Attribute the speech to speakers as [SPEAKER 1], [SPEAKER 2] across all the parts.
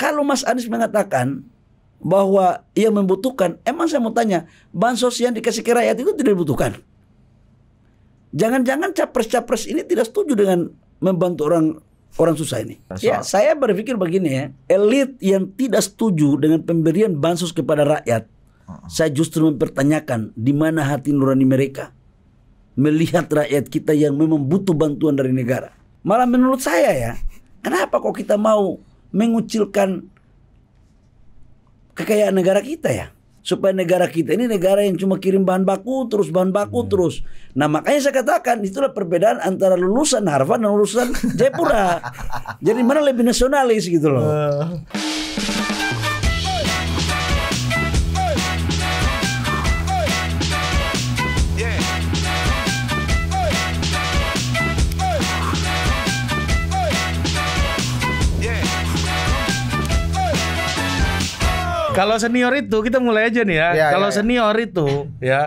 [SPEAKER 1] Kalau Mas Anies mengatakan bahwa ia membutuhkan, emang saya mau tanya, bansos yang dikasih ke rakyat itu tidak dibutuhkan. Jangan-jangan capres-capres ini tidak setuju dengan membantu orang orang susah ini. Ya, saya berpikir begini ya, elit yang tidak setuju dengan pemberian bansos kepada rakyat, hmm. saya justru mempertanyakan di mana hati nurani mereka melihat rakyat kita yang memang butuh bantuan dari negara. Malah menurut saya ya, kenapa kok kita mau mengucilkan kekayaan negara kita ya. Supaya negara kita ini negara yang cuma kirim bahan baku terus, bahan baku hmm. terus. Nah makanya saya katakan itulah perbedaan antara lulusan Harvard dan lulusan Jepura Jadi mana lebih nasionalis gitu loh. Uh.
[SPEAKER 2] Kalau senior itu kita mulai aja nih ya. ya. ya kalau ya, senior itu ya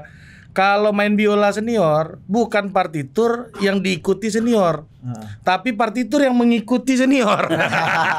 [SPEAKER 2] kalau main biola senior bukan partitur yang diikuti senior, tapi partitur yang mengikuti senior.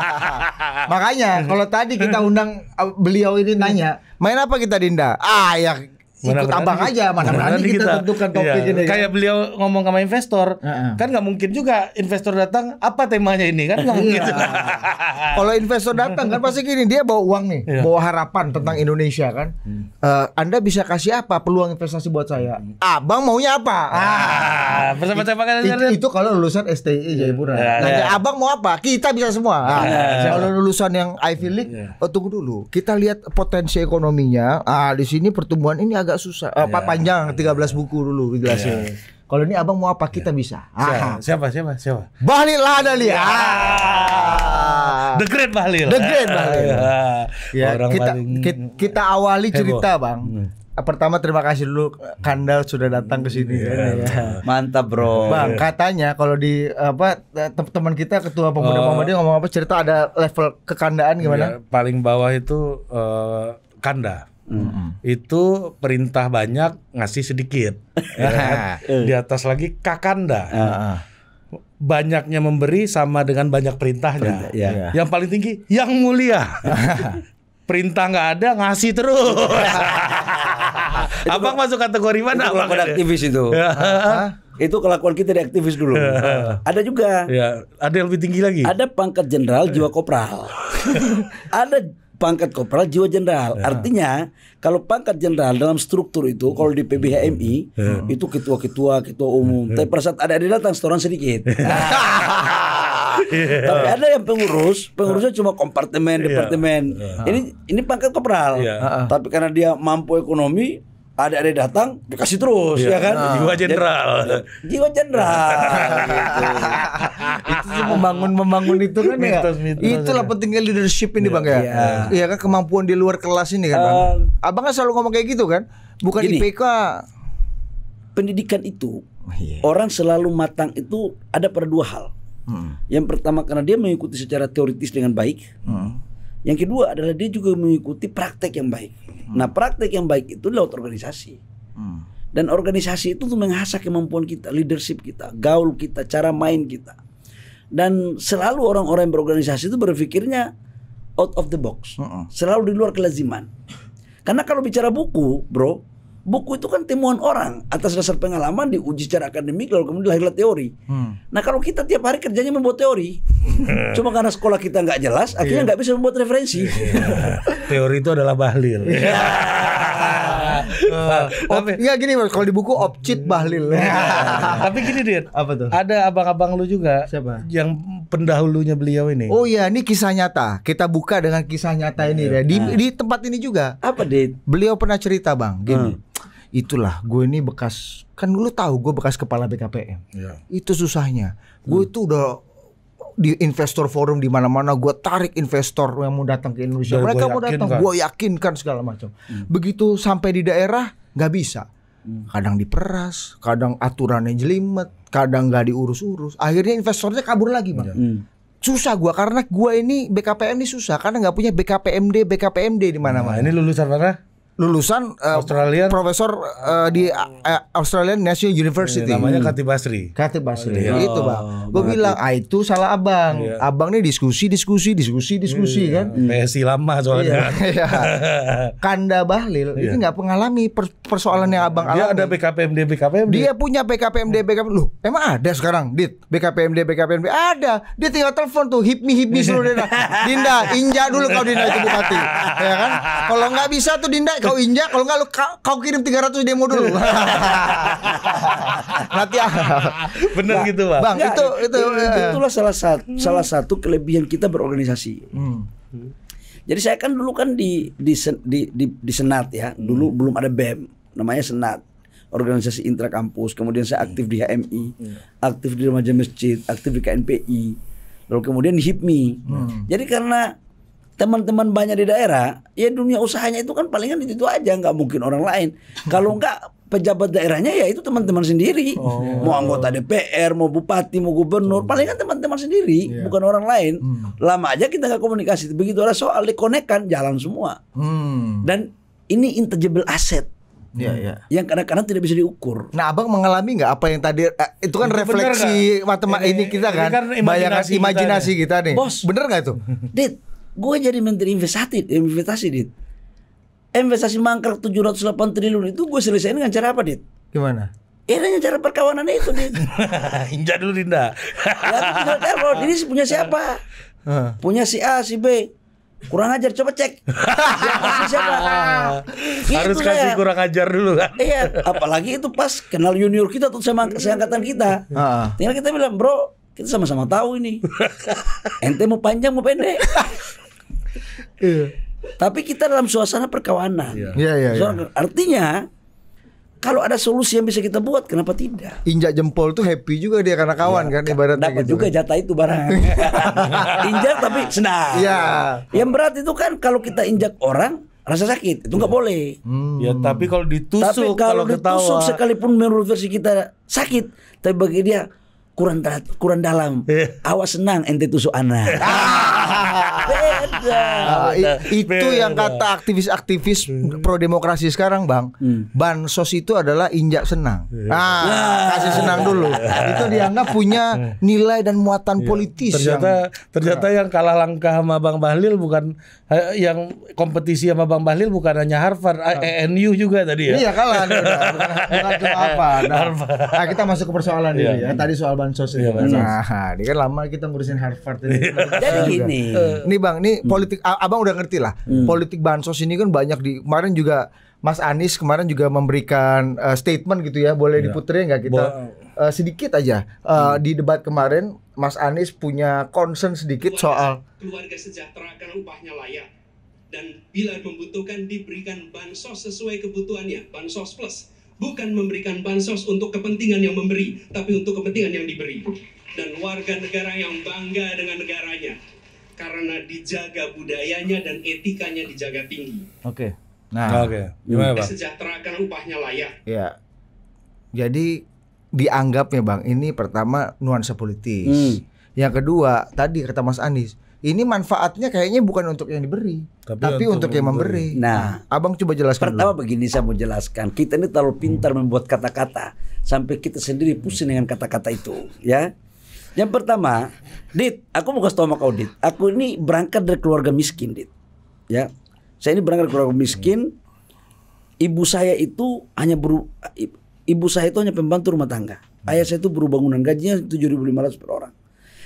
[SPEAKER 2] Makanya kalau tadi kita
[SPEAKER 3] undang uh, beliau ini nanya, main apa kita Dinda? Ah ya mana ikut abang aja mana, berani, berani kita, kita tentukan topiknya kan? kayak
[SPEAKER 2] beliau ngomong sama investor uh -uh. kan nggak
[SPEAKER 3] mungkin juga investor datang apa temanya ini kan nggak mungkin iya. kalau investor datang kan pasti gini dia bawa uang nih yeah. bawa harapan tentang hmm. Indonesia kan hmm. uh, anda bisa kasih apa peluang investasi buat saya hmm. abang maunya apa ah, ah, siapa it, itu kalau lulusan STI Jayapura yeah, nah, ya. Iya. abang mau apa kita bisa semua nah, iya. yeah. kalau lulusan yang Ivy League oh, tunggu dulu kita lihat potensi ekonominya ah di sini pertumbuhan ini agak agak susah. Iya. Apa yeah. panjang 13 iya. buku dulu gelasnya. Yeah. Kalau ini Abang mau apa kita yeah. bisa. Siapa, siapa siapa siapa? Bahlil ada lihat. Iya. Ah. The Great Bahlil. The Great ah. Bahlil. Yeah. ya. Orang kita, kita kita awali heboh. cerita, Bang. Hmm pertama terima kasih dulu Kandal sudah datang ke sini. Yeah. Ya.
[SPEAKER 1] Mantap bro. Bang
[SPEAKER 3] katanya kalau di apa teman kita ketua pemuda uh, Muhammadiyah ngomong apa cerita ada level kekandaan gimana? Ya,
[SPEAKER 2] paling bawah itu uh, kanda. Mm. Itu perintah banyak ngasih sedikit. Ya kan? eh. Di atas lagi kakanda. Uh-uh. Banyaknya memberi sama dengan banyak perintahnya. Perintah, ya. Yang paling tinggi yang mulia. Perintah nggak ada ngasih terus.
[SPEAKER 1] Abang masuk kategori mana? Itu abang aktivis itu. Ya. Ah, itu kelakuan kita di aktivis dulu. Ya. ada juga. Ya, ada yang lebih tinggi lagi. Ada pangkat jenderal jiwa kopral. ada pangkat kopral jiwa jenderal. Ya. Artinya kalau pangkat jenderal dalam struktur itu kalau di PBHMI ya. itu ketua-ketua, ketua umum. Ya. Tapi pada saat ada ada datang setoran sedikit. Yeah. Ya. Tapi ada yang pengurus, pengurusnya ya. cuma kompartemen, ya. departemen. Yeah. Ini ini pangkat kopral. Yeah. Tapi karena dia mampu ekonomi, ada ada datang dikasih terus ya, ya kan nah, jiwa jenderal ya, jiwa jenderal gitu. itu membangun membangun itu kan ya mitos, mitos, itulah ya. pentingnya leadership
[SPEAKER 3] ini ya, bang ya iya ya, kan kemampuan di luar kelas ini kan bang abang kan selalu ngomong kayak gitu kan bukan gini,
[SPEAKER 1] IPK pendidikan itu oh, yeah. orang selalu matang itu ada pada dua hal hmm. yang pertama karena dia mengikuti secara teoritis dengan baik hmm. yang kedua adalah dia juga mengikuti praktek yang baik Hmm. Nah praktek yang baik itu lewat organisasi. Hmm. Dan organisasi itu tuh mengasah kemampuan kita, leadership kita, gaul kita, cara main kita. Dan selalu orang-orang yang berorganisasi itu berpikirnya out of the box, uh selalu di luar kelaziman. Karena kalau bicara buku, bro, buku itu kan temuan orang atas dasar pengalaman diuji secara akademik lalu kemudian lahirlah teori. Hmm. Nah kalau kita tiap hari kerjanya membuat teori, cuma karena sekolah kita nggak jelas, iya. akhirnya nggak yeah. bisa membuat referensi. Yeah.
[SPEAKER 2] teori itu adalah bahlil.
[SPEAKER 1] Uh,
[SPEAKER 3] tapi ya gini mas kalau di buku opcit bahlil iya. tapi gini dit apa tuh ada abang-abang lu juga siapa yang pendahulunya beliau ini oh iya ini kisah nyata kita buka dengan kisah nyata ini ya di, di tempat ini juga apa dit beliau pernah cerita bang gini hmm itulah gue ini bekas kan lu tahu gue bekas kepala BKPM yeah. itu susahnya hmm. gue itu udah di investor forum di mana-mana gue tarik investor yang mau datang ke Indonesia mereka mau datang kan? gue yakinkan segala macam hmm. begitu sampai di daerah nggak bisa hmm. kadang diperas kadang aturannya jelimet kadang nggak diurus-urus akhirnya investornya kabur lagi bang iya. hmm. susah gue karena gue ini BKPM ini susah karena nggak punya BKPMD BKPMD di mana-mana nah, ini lulusan mana lulusan uh, Australian profesor uh, di uh, Australian National iya, University. ini namanya hmm. Katib Basri. Katib Basri. Iya. Oh, itu, Bang. Gue bilang, "Ah, itu salah Abang. Iya. Abang nih diskusi, diskusi, diskusi, diskusi iya. kan."
[SPEAKER 2] Messi lama soalnya. Iya. iya.
[SPEAKER 3] Kanda Bahlil iya. ini nggak pengalami per persoalan yang Abang Dia alami. ada BKPMD BKPMD. Dia punya BKPMD BKPMD. Loh, emang ada sekarang, Dit? BKPMD BKPMD ada. Dia tinggal telepon tuh hipmi hipmi seluruh Dinda. Dinda, injak dulu kau Dinda itu bupati. Ya kan? Kalau nggak bisa tuh Dinda kau injak kalau enggak lu kau, kau kirim 300 demo dulu. Nanti
[SPEAKER 1] Benar nah, gitu, Bang. Bang, ya, itu itu, itu eh. itulah salah satu hmm. salah satu kelebihan kita berorganisasi. Hmm. Jadi saya kan dulu kan di di di di, di Senat ya. Hmm. Dulu belum ada BEM, namanya Senat organisasi intra kampus, kemudian saya aktif di HMI, hmm. aktif di remaja masjid, aktif di KNPI, lalu kemudian di HIPMI. Hmm. Jadi karena teman-teman banyak di daerah, ya dunia usahanya itu kan palingan itu, -itu aja, nggak mungkin orang lain. Kalau nggak pejabat daerahnya ya itu teman-teman sendiri, oh. mau anggota DPR, mau bupati, mau gubernur, oh. palingan teman-teman sendiri, yeah. bukan orang lain. Hmm. Lama aja kita nggak komunikasi, begitu ada soal dikonekkan jalan semua.
[SPEAKER 3] Hmm.
[SPEAKER 1] Dan ini intangible asset, Ya, ya. Yang kadang-kadang tidak bisa diukur. Nah, abang mengalami nggak apa yang tadi eh, itu kan ini refleksi matematika ini, ini kita kan, ini kan, kan imajinasi, bayangkan imajinasi kita, kita nih. Bos, bener nggak itu? Dit, Gue jadi menteri investasi, investasi dit. Investasi mangkrak 708 triliun itu gue selesaiin dengan cara apa dit? Gimana? Ya dengan cara perkawanan itu dit. Injak dulu Dinda. Lalu teror, ini punya siapa? punya si A, si B. Kurang ajar, coba cek.
[SPEAKER 2] Siapa? siapa?
[SPEAKER 1] Gitu Harus kasih ya. kurang ajar dulu kan. Iya, apalagi itu pas kenal junior kita tuh sama seangkatan kita. Tinggal kita bilang, bro, kita sama-sama tahu ini. Ente mau panjang mau pendek. Iya. Tapi kita dalam suasana perkawanan. Iya, iya, iya, iya, Artinya kalau ada solusi yang bisa kita buat, kenapa tidak? Injak jempol tuh happy juga dia karena kawan ya, kan ibaratnya. Dapat gitu juga kan. jatah itu barang. injak tapi senang. Ya. Yang berat itu kan kalau kita injak orang rasa sakit itu nggak ya. boleh. Hmm. Ya tapi kalau ditusuk tapi kalau, kalau ditusuk ketawa. sekalipun menurut versi kita sakit, tapi bagi dia kurang kurang dalam. Awas senang ente tusuk anak.
[SPEAKER 3] Ah, itu yang kata aktivis-aktivis hmm. pro demokrasi sekarang, Bang. Hmm. Bansos itu adalah injak senang. Nah, kasih senang dulu. itu dianggap punya hmm. nilai dan muatan iya. politis. Ternyata yang ternyata yang kalah langkah sama Bang Bahlil bukan
[SPEAKER 2] eh, yang kompetisi sama Bang Bahlil bukan hanya Harvard, ah. ENU eh, e juga tadi ya. Iya, kalah udah.
[SPEAKER 3] Bukan, bukan apa. Nah, nah, kita masuk ke persoalan iya. ini ya. Tadi soal bansos ini. Nah, ini kan lama kita ngurusin Harvard ini. Jadi gini. Nih Bang, nih politik abang udah ngerti lah. Hmm. Politik bansos ini kan banyak di kemarin juga Mas Anies kemarin juga memberikan uh, statement gitu ya, boleh ya. diputerin nggak kita uh, sedikit aja uh, hmm. di debat kemarin Mas Anies punya concern sedikit keluarga, soal
[SPEAKER 2] keluarga sejahtera kan upahnya layak dan bila membutuhkan diberikan bansos sesuai kebutuhannya, bansos plus bukan memberikan bansos untuk kepentingan yang memberi, tapi untuk kepentingan yang diberi dan warga negara yang bangga dengan negaranya karena dijaga budayanya dan etikanya dijaga tinggi.
[SPEAKER 3] Oke. Okay. Nah, oke. Okay. Gimana, Bang?
[SPEAKER 2] Sejahterakan upahnya
[SPEAKER 3] layak. Iya. Jadi dianggapnya Bang, ini pertama nuansa politis. Hmm. Yang kedua, tadi kata Mas Anies, ini manfaatnya kayaknya bukan untuk yang
[SPEAKER 1] diberi, tapi, tapi untuk, yang memberi. Nah, Abang coba jelaskan. Pertama dulu. begini saya mau jelaskan, kita ini terlalu pintar hmm. membuat kata-kata sampai kita sendiri pusing dengan kata-kata itu, ya. Yang pertama, Dit, aku mau kasih tau sama kau Dit. Aku ini berangkat dari keluarga miskin, Dit. Ya. Saya ini berangkat dari keluarga miskin. Ibu saya itu hanya beru ibu saya itu hanya pembantu rumah tangga. Ayah saya itu buru bangunan gajinya tujuh ribu lima ratus per orang.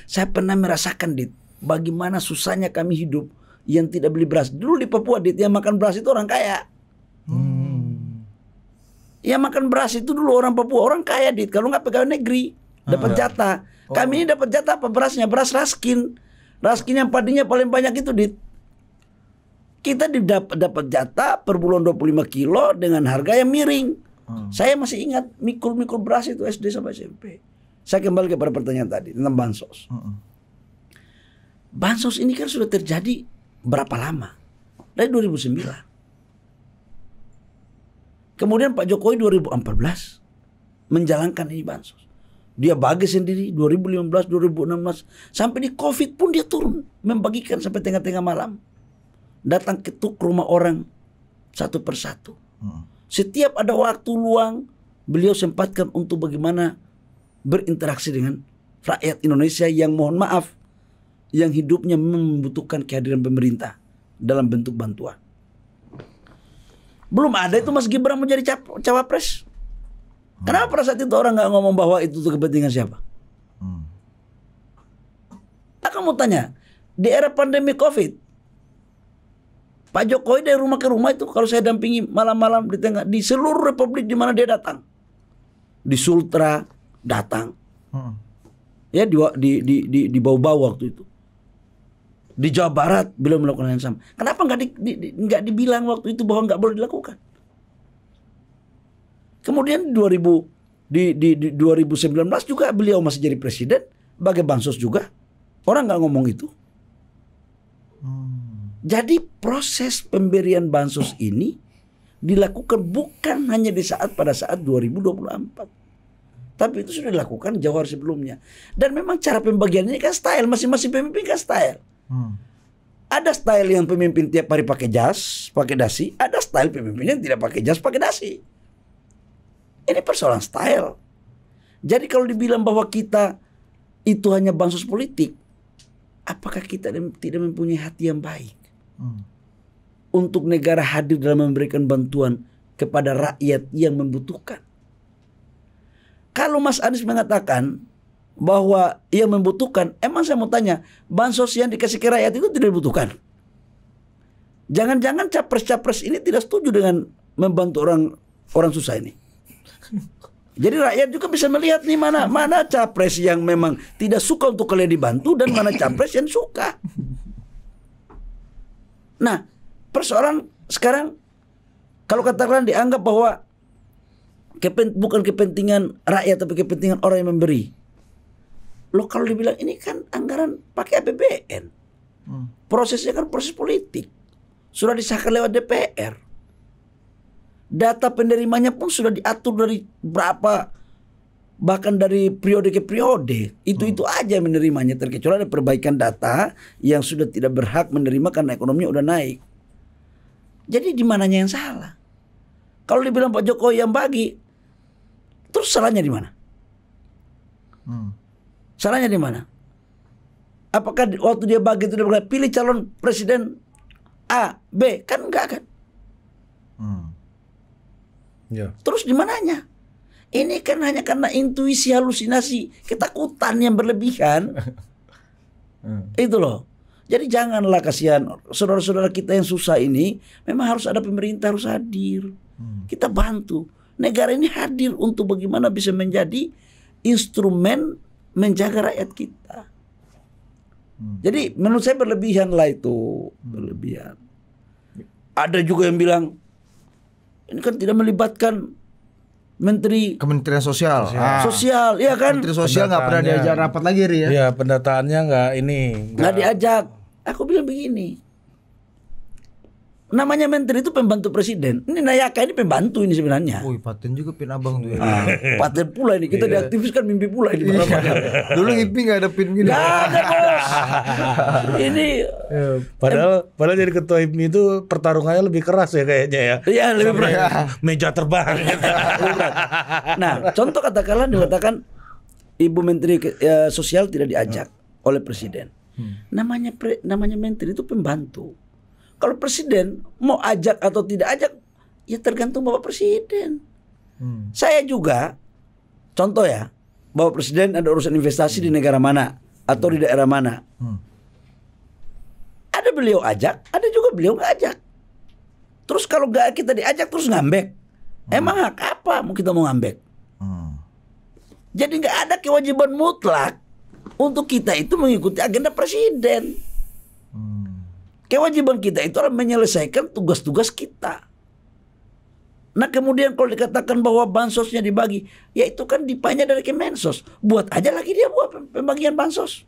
[SPEAKER 1] Saya pernah merasakan Dit bagaimana susahnya kami hidup yang tidak beli beras. Dulu di Papua Dit yang makan beras itu orang kaya. Hmm. Yang makan beras itu dulu orang Papua, orang kaya Dit. Kalau nggak pegawai negeri dapat ah. jatah Oh. Kami ini dapat jatah apa berasnya? Beras raskin. Raskin yang padinya paling banyak itu di kita didapat dapat jatah per bulan 25 kilo dengan harga yang miring. Hmm. Saya masih ingat mikul-mikul beras itu SD sampai SMP. Saya kembali kepada pertanyaan tadi tentang bansos. Hmm. Bansos ini kan sudah terjadi berapa lama? Dari 2009. Kemudian Pak Jokowi 2014 menjalankan ini bansos. Dia bagi sendiri 2015, 2016 sampai di Covid pun dia turun membagikan sampai tengah-tengah malam. Datang ketuk rumah orang satu persatu. Hmm. Setiap ada waktu luang beliau sempatkan untuk bagaimana berinteraksi dengan rakyat Indonesia yang mohon maaf yang hidupnya membutuhkan kehadiran pemerintah dalam bentuk bantuan. Belum ada itu Mas Gibran menjadi jadi cawapres. Kenapa pada saat itu orang nggak ngomong bahwa itu tuh kepentingan siapa? Hmm. Nah kamu tanya, di era pandemi COVID, Pak Jokowi dari rumah ke rumah itu kalau saya dampingi malam-malam di tengah di seluruh republik di mana dia datang, di Sultra datang, hmm. ya di di di di, di bau-bau waktu itu, di Jawa Barat belum melakukan yang sama. Kenapa nggak di, di, di, nggak dibilang waktu itu bahwa nggak boleh dilakukan? Kemudian 2000 di, di, di 2019 juga beliau masih jadi presiden, bagai bansos juga. Orang nggak ngomong itu. Hmm. Jadi proses pemberian bansos ini dilakukan bukan hanya di saat pada saat 2024 tapi itu sudah dilakukan jauh hari sebelumnya. Dan memang cara pembagian ini kan style, masing-masing pemimpin kan style. Hmm. Ada style yang pemimpin tiap hari pakai jas, pakai dasi, ada style pemimpin yang tidak pakai jas, pakai dasi. Ini persoalan style. Jadi kalau dibilang bahwa kita itu hanya bansos politik, apakah kita tidak mempunyai hati yang baik? Hmm. Untuk negara hadir dalam memberikan bantuan kepada rakyat yang membutuhkan. Kalau Mas Anies mengatakan bahwa ia membutuhkan, emang saya mau tanya, bansos yang dikasih ke rakyat itu tidak dibutuhkan. Jangan-jangan capres-capres ini tidak setuju dengan membantu orang orang susah ini. Jadi rakyat juga bisa melihat nih mana mana capres yang memang tidak suka untuk kalian dibantu dan mana capres yang suka. Nah, persoalan sekarang kalau katakan dianggap bahwa kepen, bukan kepentingan rakyat tapi kepentingan orang yang memberi. Lo kalau dibilang ini kan anggaran pakai APBN. Hmm. Prosesnya kan proses politik. Sudah disahkan lewat DPR data penerimanya pun sudah diatur dari berapa bahkan dari periode ke periode itu hmm. itu aja menerimanya terkecuali ada perbaikan data yang sudah tidak berhak menerima karena ekonominya udah naik jadi di mananya yang salah kalau dibilang Pak Jokowi yang bagi terus salahnya di mana hmm. salahnya di mana apakah waktu dia bagi itu dia pilih calon presiden A B kan enggak kan hmm. Ya. Terus di mananya? Ini kan hanya karena intuisi halusinasi, ketakutan yang berlebihan. hmm. Itu loh. Jadi janganlah kasihan saudara-saudara kita yang susah ini memang harus ada pemerintah harus hadir. Hmm. Kita bantu. Negara ini hadir untuk bagaimana bisa menjadi instrumen menjaga rakyat kita. Hmm. Jadi menurut saya berlebihan lah itu, hmm. berlebihan. Ada juga yang bilang ini kan tidak melibatkan
[SPEAKER 3] menteri Kementerian Sosial.
[SPEAKER 1] Sosial, ah. ya kan? Menteri Sosial nggak pernah diajak rapat lagi ya? Iya,
[SPEAKER 2] pendataannya nggak ini.
[SPEAKER 1] Nggak diajak. Aku bilang begini, namanya menteri itu pembantu presiden. Ini Nayaka ini pembantu ini sebenarnya. Wih, paten juga pin abang tuh. Ya. Ah, paten pula ini kita iya. diaktifkan mimpi pula ini. Iya. Dulu mimpi
[SPEAKER 3] nggak ada pin gini. Gak ada bos.
[SPEAKER 2] ini Ya, padahal em, padahal jadi ketua hipmi itu pertarungannya lebih keras ya kayaknya ya. Iya lebih keras Ya.
[SPEAKER 1] Meja terbang. nah contoh katakanlah dikatakan ibu menteri ya, sosial tidak diajak oleh presiden. Hmm. Namanya pre, namanya menteri itu pembantu kalau presiden mau ajak atau tidak ajak, ya tergantung bapak presiden. Hmm. Saya juga, contoh ya, bapak presiden ada urusan investasi hmm. di negara mana atau hmm. di daerah mana. Hmm. Ada beliau ajak, ada juga beliau nggak ajak. Terus kalau nggak kita diajak terus ngambek, hmm. emang hak apa mau kita mau ngambek? Hmm. Jadi nggak ada kewajiban mutlak untuk kita itu mengikuti agenda presiden. Kewajiban kita itu adalah menyelesaikan tugas-tugas kita. Nah kemudian kalau dikatakan bahwa bansosnya dibagi, ya itu kan dipanya dari Kemensos. Buat aja lagi dia buat pembagian bansos.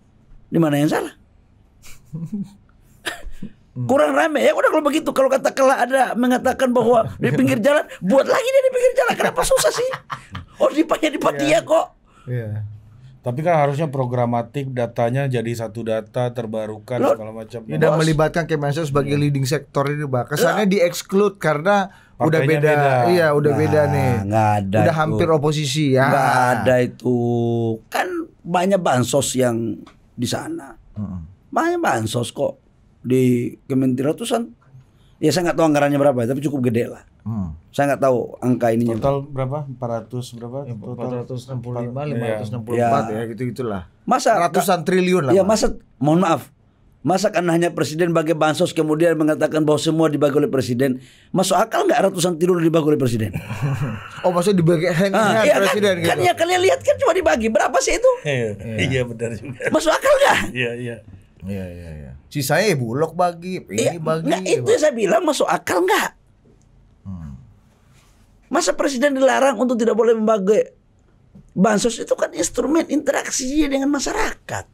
[SPEAKER 1] Di mana yang salah? Hmm. Kurang rame ya udah kalau begitu kalau katakanlah ada mengatakan bahwa di pinggir jalan buat lagi dia di pinggir jalan kenapa susah sih? Oh dipanya di Patia iya. yeah. kok.
[SPEAKER 2] Iya. Tapi kan harusnya programatik datanya jadi satu data terbarukan Loh, segala macam. Tidak
[SPEAKER 3] melibatkan Kemensos sebagai hmm. leading sektor ini, Pak. Kesannya di exclude karena Partainya udah beda. beda. Iya, udah nah, beda nih.
[SPEAKER 1] ada. Udah itu. hampir oposisi ya. Gak ada itu. Kan banyak bansos yang di sana. Hmm. Banyak bansos kok di Kementerian Ratusan Ya saya nggak tahu anggarannya berapa, tapi cukup gede lah. Hmm. Saya nggak tahu angka ini. Total
[SPEAKER 2] berapa? 400 berapa? Ya, total 465, 564 ya, ya gitu-gitulah.
[SPEAKER 1] Masa ratusan triliun lah. Ya masa mohon maaf. Masa kan hanya presiden bagi bansos kemudian mengatakan bahwa semua dibagi oleh presiden. Masuk akal nggak ratusan triliun dibagi oleh presiden? oh maksudnya dibagi hand ah, ya, ya, presiden kan, gitu. Kan ya kalian lihat kan cuma dibagi berapa sih itu? Iya, iya. iya benar juga. Masuk akal nggak? Iya iya. Iya iya iya. Sisanya ya bulog bagi, ini ya, bagi. Enggak, itu saya bilang masuk akal nggak? Hmm. Masa presiden dilarang untuk tidak boleh membagi bansos itu kan instrumen interaksinya dengan masyarakat.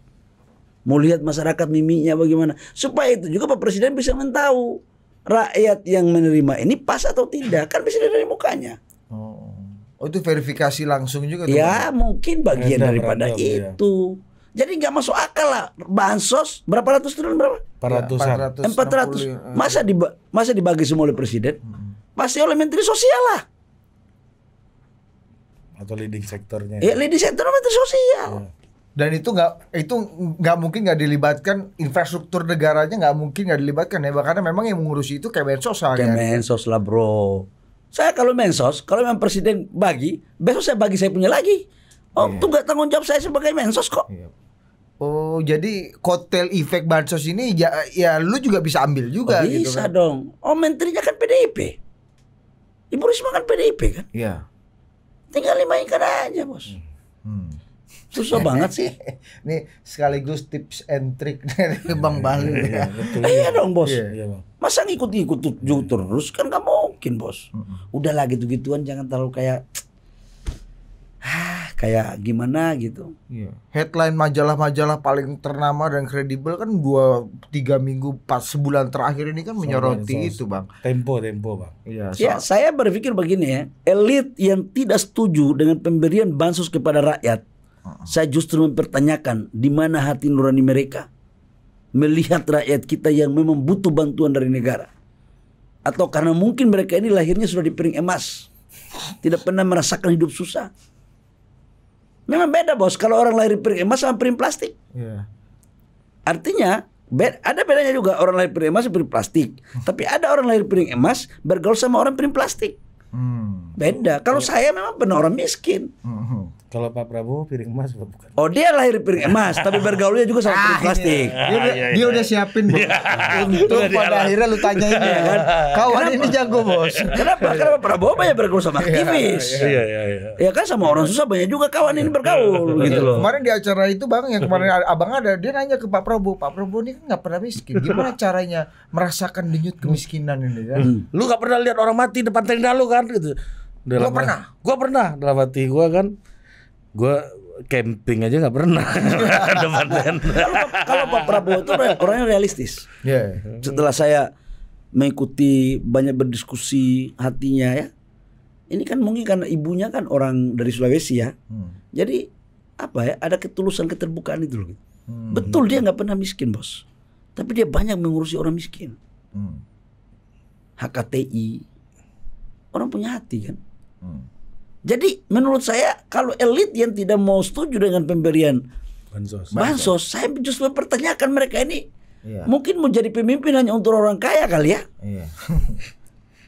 [SPEAKER 1] Mau lihat masyarakat miminya bagaimana supaya itu juga Pak Presiden bisa mentahu rakyat yang menerima ini pas atau tidak kan bisa dari mukanya. Oh,
[SPEAKER 3] oh itu verifikasi langsung juga. Tuh, ya
[SPEAKER 1] mungkin bagian daripada ya.
[SPEAKER 3] itu. Ya.
[SPEAKER 1] Jadi nggak masuk akal lah bansos berapa ratus triliun berapa? Empat ya, ratus. Empat ratus. Masa di masa dibagi semua oleh presiden? Hmm. Pasti oleh menteri sosial lah. Atau leading sektornya. Ya, leading sektor menteri sosial. Ya. Dan itu nggak
[SPEAKER 3] itu nggak mungkin nggak dilibatkan infrastruktur negaranya nggak mungkin nggak dilibatkan ya karena memang
[SPEAKER 1] yang mengurusi itu Kemensos lah. Kemensos lah bro. Saya kalau Mensos kalau memang presiden bagi besok saya bagi saya punya lagi. Oh, yeah. gak tanggung jawab saya sebagai mensos kok. Yeah.
[SPEAKER 3] Oh, jadi kotel efek bansos ini ya, ya lu juga bisa ambil juga oh, gitu bisa gitu kan.
[SPEAKER 1] dong. Oh, menterinya kan PDIP. Ibu Risma kan PDIP kan? Iya. Tinggal lima dimainkan aja, Bos. Hmm. hmm. Susah banget sih.
[SPEAKER 3] Ini sekaligus tips and trick dari iya, Bang iya, Bali. Iya, ya. Eh, iya dong, Bos. Iya, iya, bang.
[SPEAKER 1] Masa ngikut-ngikut terus kan gak mungkin, Bos. Udahlah gitu-gituan jangan terlalu kayak ah, kayak gimana gitu. Iya. Headline
[SPEAKER 3] majalah-majalah paling ternama dan kredibel kan dua tiga minggu pas sebulan terakhir ini kan menyoroti so, itu bang. Tempo tempo bang. Iya. so. Ya
[SPEAKER 1] saya berpikir begini ya, elit yang tidak setuju dengan pemberian bansos kepada rakyat, uh hmm. -huh. saya justru mempertanyakan di mana hati nurani mereka melihat rakyat kita yang memang butuh bantuan dari negara. Atau karena mungkin mereka ini lahirnya sudah di piring emas. Tidak pernah merasakan hidup susah. Memang beda bos kalau orang lahir piring emas sama piring plastik. Yeah. Artinya beda, ada bedanya juga orang lahir piring emas piring plastik. Tapi ada orang lahir piring emas bergaul sama orang piring plastik. Hmm. Beda. Kalau yeah. saya memang benar orang miskin.
[SPEAKER 2] Hmm. Kalau Pak Prabowo piring emas bukan?
[SPEAKER 1] Oh dia lahir piring emas, tapi bergaulnya juga sama ah, piring iya. plastik. Ah, iya, iya, iya, dia, iya, udah iya. siapin bos. Untuk pada akhirnya lu tanya ya kan? ini kan, kawan kenapa? ini jago bos. Kenapa? Kenapa Prabowo banyak bergaul sama aktivis? Iya iya iya. Ya kan sama orang susah banyak juga kawan ini bergaul gitu loh. Kemarin di acara itu bang yang kemarin
[SPEAKER 3] abang ada dia nanya ke Pak Prabowo, Pak Prabowo ini kan nggak pernah miskin, gimana caranya merasakan denyut kemiskinan ini kan? Hmm. Lu nggak pernah lihat orang mati depan tenda lu kan gitu. Dalam gua pernah.
[SPEAKER 2] Gua pernah dalam hati gua kan gue camping aja nggak pernah
[SPEAKER 1] Kalau Pak Prabowo itu orangnya realistis. Yeah. Setelah saya mengikuti banyak berdiskusi hatinya ya, ini kan mungkin karena ibunya kan orang dari Sulawesi ya, hmm. jadi apa ya ada ketulusan keterbukaan itu loh. Hmm. Betul dia nggak pernah miskin bos, tapi dia banyak mengurusi orang miskin. Hmm. HKTI, orang punya hati kan. Hmm jadi menurut saya kalau elit yang tidak mau setuju dengan pemberian bansos, bansos saya justru pertanyakan mereka ini iya. mungkin mau jadi pemimpin hanya untuk orang kaya kali ya. Iya.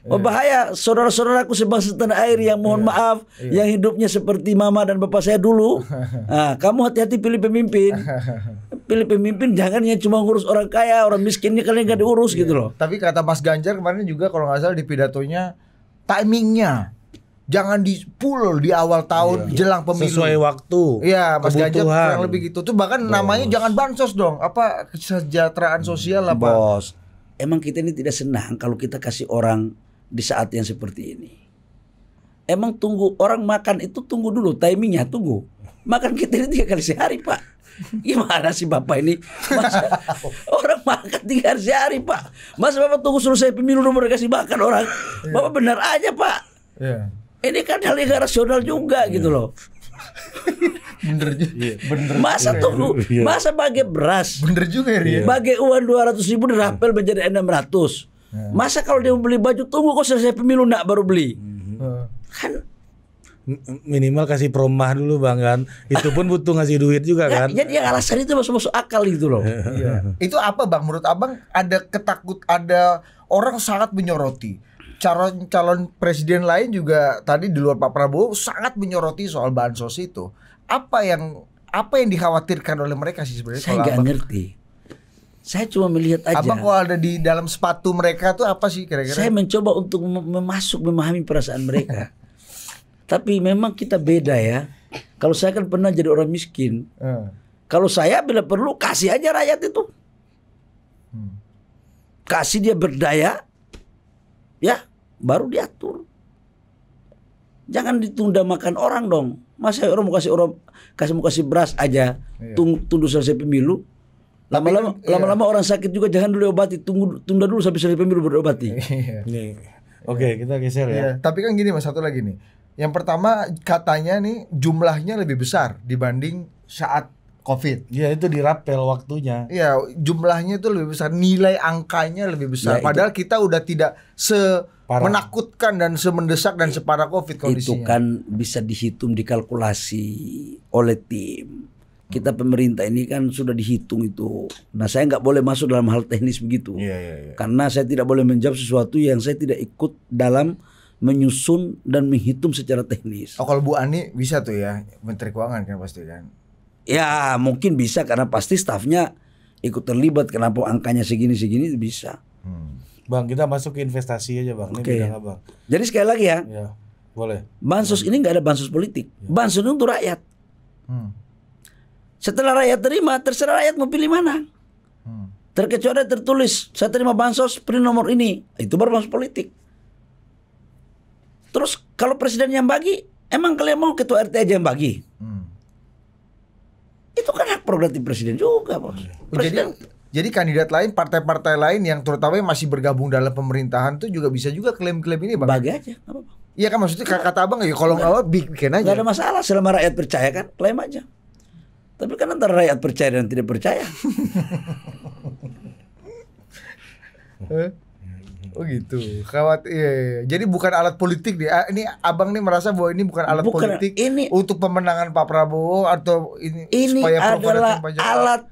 [SPEAKER 1] Oh, iya. bahaya saudara saudaraku sebangsa tanah air yang mohon iya. maaf iya. yang hidupnya seperti mama dan bapak saya dulu. nah, kamu hati-hati pilih pemimpin. Pilih pemimpin jangan yang cuma ngurus orang kaya, orang miskinnya kalian nggak iya. diurus gitu iya. gitu loh. Tapi
[SPEAKER 3] kata Mas Ganjar kemarin juga kalau nggak salah di pidatonya timingnya jangan di pull di awal tahun iya. jelang pemilu sesuai waktu iya Mas Ganjar kurang lebih gitu tuh bahkan Bos. namanya
[SPEAKER 1] jangan bansos dong apa kesejahteraan sosial lah Pak Bos emang kita ini tidak senang kalau kita kasih orang di saat yang seperti ini emang tunggu orang makan itu tunggu dulu timingnya tunggu makan kita ini tiga kali sehari Pak gimana sih Bapak ini Masa orang makan tiga kali sehari Pak Mas Bapak tunggu selesai pemilu nomor kasih makan orang iya. Bapak benar aja Pak Yeah ini kan hal yang rasional juga yeah. gitu loh
[SPEAKER 2] bener juga iya, bener masa juga, iya, tunggu iya, masa
[SPEAKER 1] bagi beras bener juga ya Rian. uang dua ratus ribu dirapel menjadi enam ratus masa kalau dia beli baju tunggu kok selesai pemilu nak baru beli mm-hmm. kan
[SPEAKER 2] minimal kasih promah dulu bang kan itu pun butuh ngasih duit juga ya, kan ya, alasannya alasan
[SPEAKER 3] itu masuk masuk akal gitu loh iya. itu apa bang menurut abang ada ketakut ada orang sangat menyoroti calon-calon presiden lain juga tadi di luar Pak Prabowo sangat menyoroti soal bansos itu. Apa yang apa yang dikhawatirkan oleh mereka sih sebenarnya? Saya nggak ngerti. Saya cuma melihat aja. Apa kalau ada di dalam sepatu
[SPEAKER 1] mereka tuh apa sih kira-kira? Saya mencoba untuk memasuk memahami perasaan mereka. Tapi memang kita beda ya. Kalau saya kan pernah jadi orang miskin. Hmm. Kalau saya bila perlu kasih aja rakyat itu. Hmm. Kasih dia berdaya. Ya baru diatur. Jangan ditunda makan orang dong. Masa orang mau kasih orang kasih mau kasih beras aja, iya. tunggu selesai pemilu. Lama-lama kan- iya. Lama -lama orang sakit juga jangan dulu obati, tunggu tunda dulu sampai selesai pemilu baru obati. Iya.
[SPEAKER 3] Oke, okay, iya. kita geser ya. Iya. Tapi kan
[SPEAKER 1] gini Mas, satu lagi nih. Yang
[SPEAKER 3] pertama katanya nih jumlahnya lebih besar dibanding saat COVID. Iya itu dirapel waktunya. Iya jumlahnya itu lebih besar, nilai angkanya lebih besar. Ya, Padahal
[SPEAKER 1] itu, kita udah tidak se parah.
[SPEAKER 3] menakutkan dan semendesak dan separa COVID kondisinya. Itu kan
[SPEAKER 1] bisa dihitung dikalkulasi oleh tim. Kita pemerintah ini kan sudah dihitung itu. Nah saya nggak boleh masuk dalam hal teknis begitu. Ya, ya, ya. Karena saya tidak boleh menjawab sesuatu yang saya tidak ikut dalam menyusun dan menghitung secara teknis. Oh
[SPEAKER 3] kalau Bu Ani bisa tuh ya Menteri Keuangan kan pasti kan
[SPEAKER 1] Ya mungkin bisa karena pasti staffnya ikut terlibat. Kenapa angkanya segini-segini bisa. Hmm. Bang kita masuk ke investasi aja bang. Oke. Okay. Jadi sekali lagi ya.
[SPEAKER 2] ya boleh.
[SPEAKER 1] Bansos ini nggak ada bansos politik. Ya. Bansos itu untuk rakyat. Hmm. Setelah rakyat terima, terserah rakyat mau pilih mana. Hmm. Terkecuali tertulis, saya terima bansos print nomor ini. Itu baru bansos politik. Terus kalau presiden yang bagi, emang kalian mau ketua RT aja yang bagi? Hmm. Itu kan hak prerogatif
[SPEAKER 3] presiden juga, Bos. Iya. Presiden Jadi, jadi kandidat lain, partai-partai lain yang terutama yang masih bergabung dalam pemerintahan itu juga bisa juga klaim-klaim ini, Bang. Bagi aja, Iya kan maksudnya kakak kata abang ya kalau nggak
[SPEAKER 1] apa bikin aja. Gak ada masalah selama rakyat percaya kan klaim aja. Tapi kan antara rakyat percaya dan tidak percaya.
[SPEAKER 3] Oh gitu. kawat, iya, iya, iya. Jadi bukan alat politik dia. Ah, ini Abang nih merasa bahwa ini bukan alat bukan, politik
[SPEAKER 1] ini untuk pemenangan Pak Prabowo atau ini, ini supaya adalah alat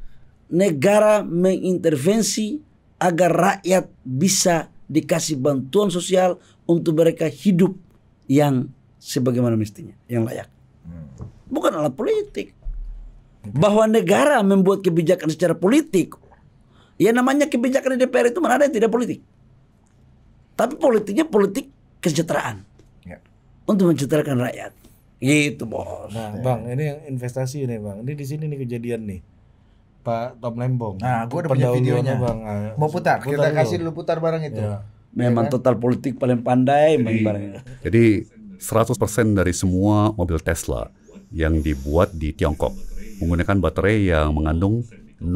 [SPEAKER 1] negara mengintervensi agar rakyat bisa dikasih bantuan sosial untuk mereka hidup yang sebagaimana mestinya, yang layak. Hmm. Bukan alat politik. Bahwa negara membuat kebijakan secara politik, ya namanya kebijakan di DPR itu mana ada yang tidak politik. Tapi politiknya politik kesejahteraan. Ya. Untuk mensejahterakan rakyat. Gitu bos. Nah, ya. bang, ini yang investasi nih bang. Ini di sini nih kejadian nih.
[SPEAKER 2] Pak Tom Lembong. Nah, gue udah punya videonya bang. Ah, Mau putar? putar Kita dulu. kasih dulu putar barang itu.
[SPEAKER 1] Ya. Memang ya, total politik paling pandai jadi, barang. Jadi 100% dari
[SPEAKER 2] semua mobil Tesla yang dibuat di Tiongkok menggunakan baterai yang mengandung 0%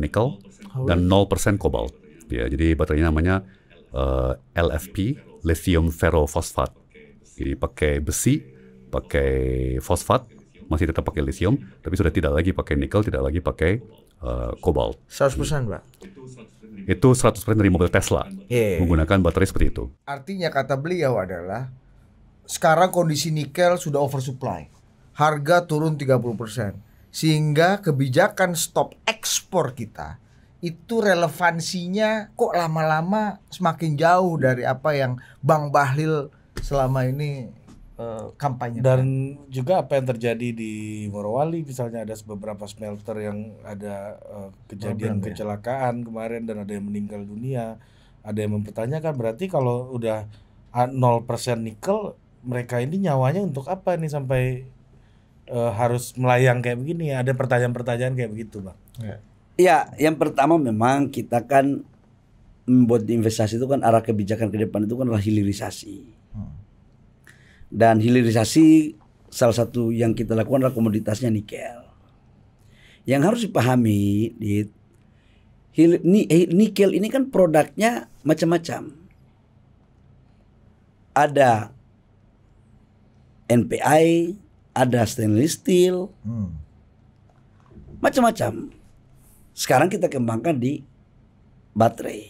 [SPEAKER 2] nikel dan 0% kobalt. Ya, jadi baterainya namanya uh, eh, LFP, lithium ferrofosfat. Jadi pakai besi, pakai fosfat, masih tetap pakai lithium, tapi sudah tidak lagi pakai nikel, tidak lagi pakai uh, kobalt.
[SPEAKER 3] 100% hmm. Pak?
[SPEAKER 2] Itu 100% dari mobil Tesla, yeah. menggunakan baterai seperti itu.
[SPEAKER 3] Artinya kata beliau adalah, sekarang kondisi nikel sudah oversupply. Harga turun 30%. Sehingga kebijakan stop ekspor kita itu relevansinya kok lama-lama semakin jauh dari apa yang Bang Bahlil selama ini uh, kampanye dan juga apa yang terjadi di Morowali misalnya ada beberapa smelter yang
[SPEAKER 2] ada uh, kejadian Problem, ya. kecelakaan ya? kemarin dan ada yang meninggal dunia ada yang mempertanyakan berarti kalau udah 0% nikel mereka ini nyawanya untuk apa nih sampai uh, harus melayang kayak begini ada pertanyaan-pertanyaan kayak begitu
[SPEAKER 3] bang
[SPEAKER 1] Yeah. Ya, yang pertama memang kita kan membuat investasi itu kan arah kebijakan ke depan itu kan adalah hilirisasi. Hmm. Dan hilirisasi salah satu yang kita lakukan adalah komoditasnya nikel. Yang harus dipahami di eh, nikel ini kan produknya macam-macam. Ada NPI, ada stainless steel, hmm. macam-macam sekarang kita kembangkan di baterai.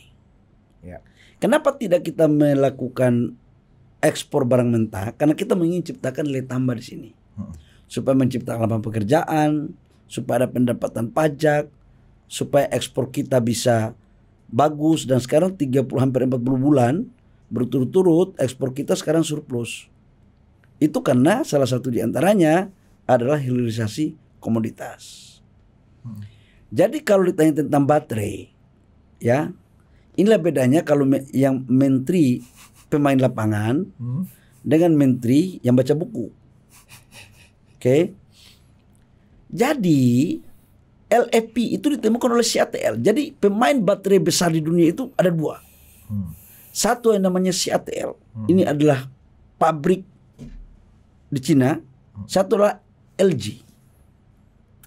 [SPEAKER 1] Ya. Kenapa tidak kita melakukan ekspor barang mentah? Karena kita ingin ciptakan nilai tambah di sini. Hmm. Supaya menciptakan lapangan pekerjaan, supaya ada pendapatan pajak, supaya ekspor kita bisa bagus dan sekarang 30 hampir 40 bulan berturut-turut ekspor kita sekarang surplus. Itu karena salah satu diantaranya adalah hilirisasi komoditas. Hmm. Jadi kalau ditanya tentang baterai, ya inilah bedanya kalau me yang menteri pemain lapangan hmm. dengan menteri yang baca buku. Oke. Okay? Jadi LFP itu ditemukan oleh CATL. Jadi pemain baterai besar di dunia itu ada dua. Hmm. Satu yang namanya CATL. Hmm. Ini adalah pabrik di Cina. Hmm. Satu adalah LG.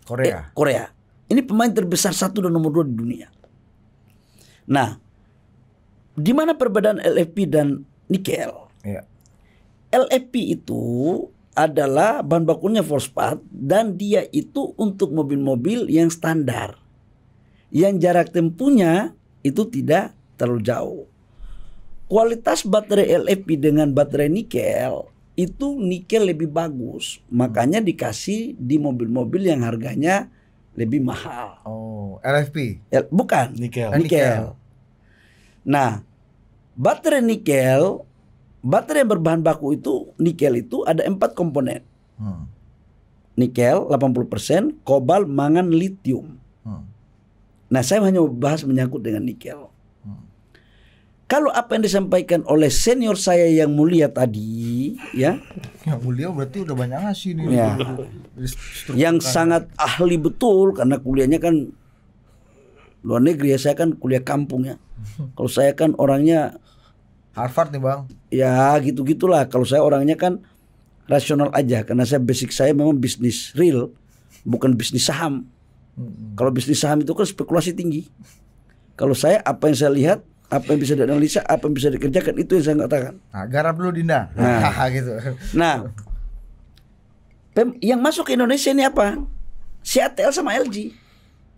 [SPEAKER 1] Korea. Eh, Korea. Ini pemain terbesar satu dan nomor dua di dunia. Nah, di mana perbedaan LFP dan nikel? Ya. LFP itu adalah bahan bakunya fosfat dan dia itu untuk mobil-mobil yang standar. Yang jarak tempuhnya itu tidak terlalu jauh. Kualitas baterai LFP dengan baterai nikel itu nikel lebih bagus. Makanya dikasih di mobil-mobil yang harganya lebih mahal. Oh, LFP? Bukan. Nikel. Nikel. Nah, baterai nikel, baterai yang berbahan baku itu nikel itu ada empat komponen. Hmm. Nikel 80%, kobal, mangan, litium. Hmm. Nah, saya hanya bahas menyangkut dengan nikel kalau apa yang disampaikan oleh senior saya yang mulia tadi, ya,
[SPEAKER 3] yang mulia berarti udah banyak ngasih nih, ya.
[SPEAKER 1] yang sangat ahli betul karena kuliahnya kan luar negeri ya, saya kan kuliah kampung ya. Kalau saya kan orangnya
[SPEAKER 3] Harvard nih bang.
[SPEAKER 1] Ya gitu gitulah. Kalau saya orangnya kan rasional aja karena saya basic saya memang bisnis real, bukan bisnis saham. Kalau bisnis saham itu kan spekulasi tinggi. Kalau saya apa yang saya lihat apa yang bisa dianalisa, apa yang bisa dikerjakan itu yang saya katakan. Nah, garap dulu Dinda. Nah, gitu. Nah, pem, yang masuk ke Indonesia ini apa? CATL sama LG.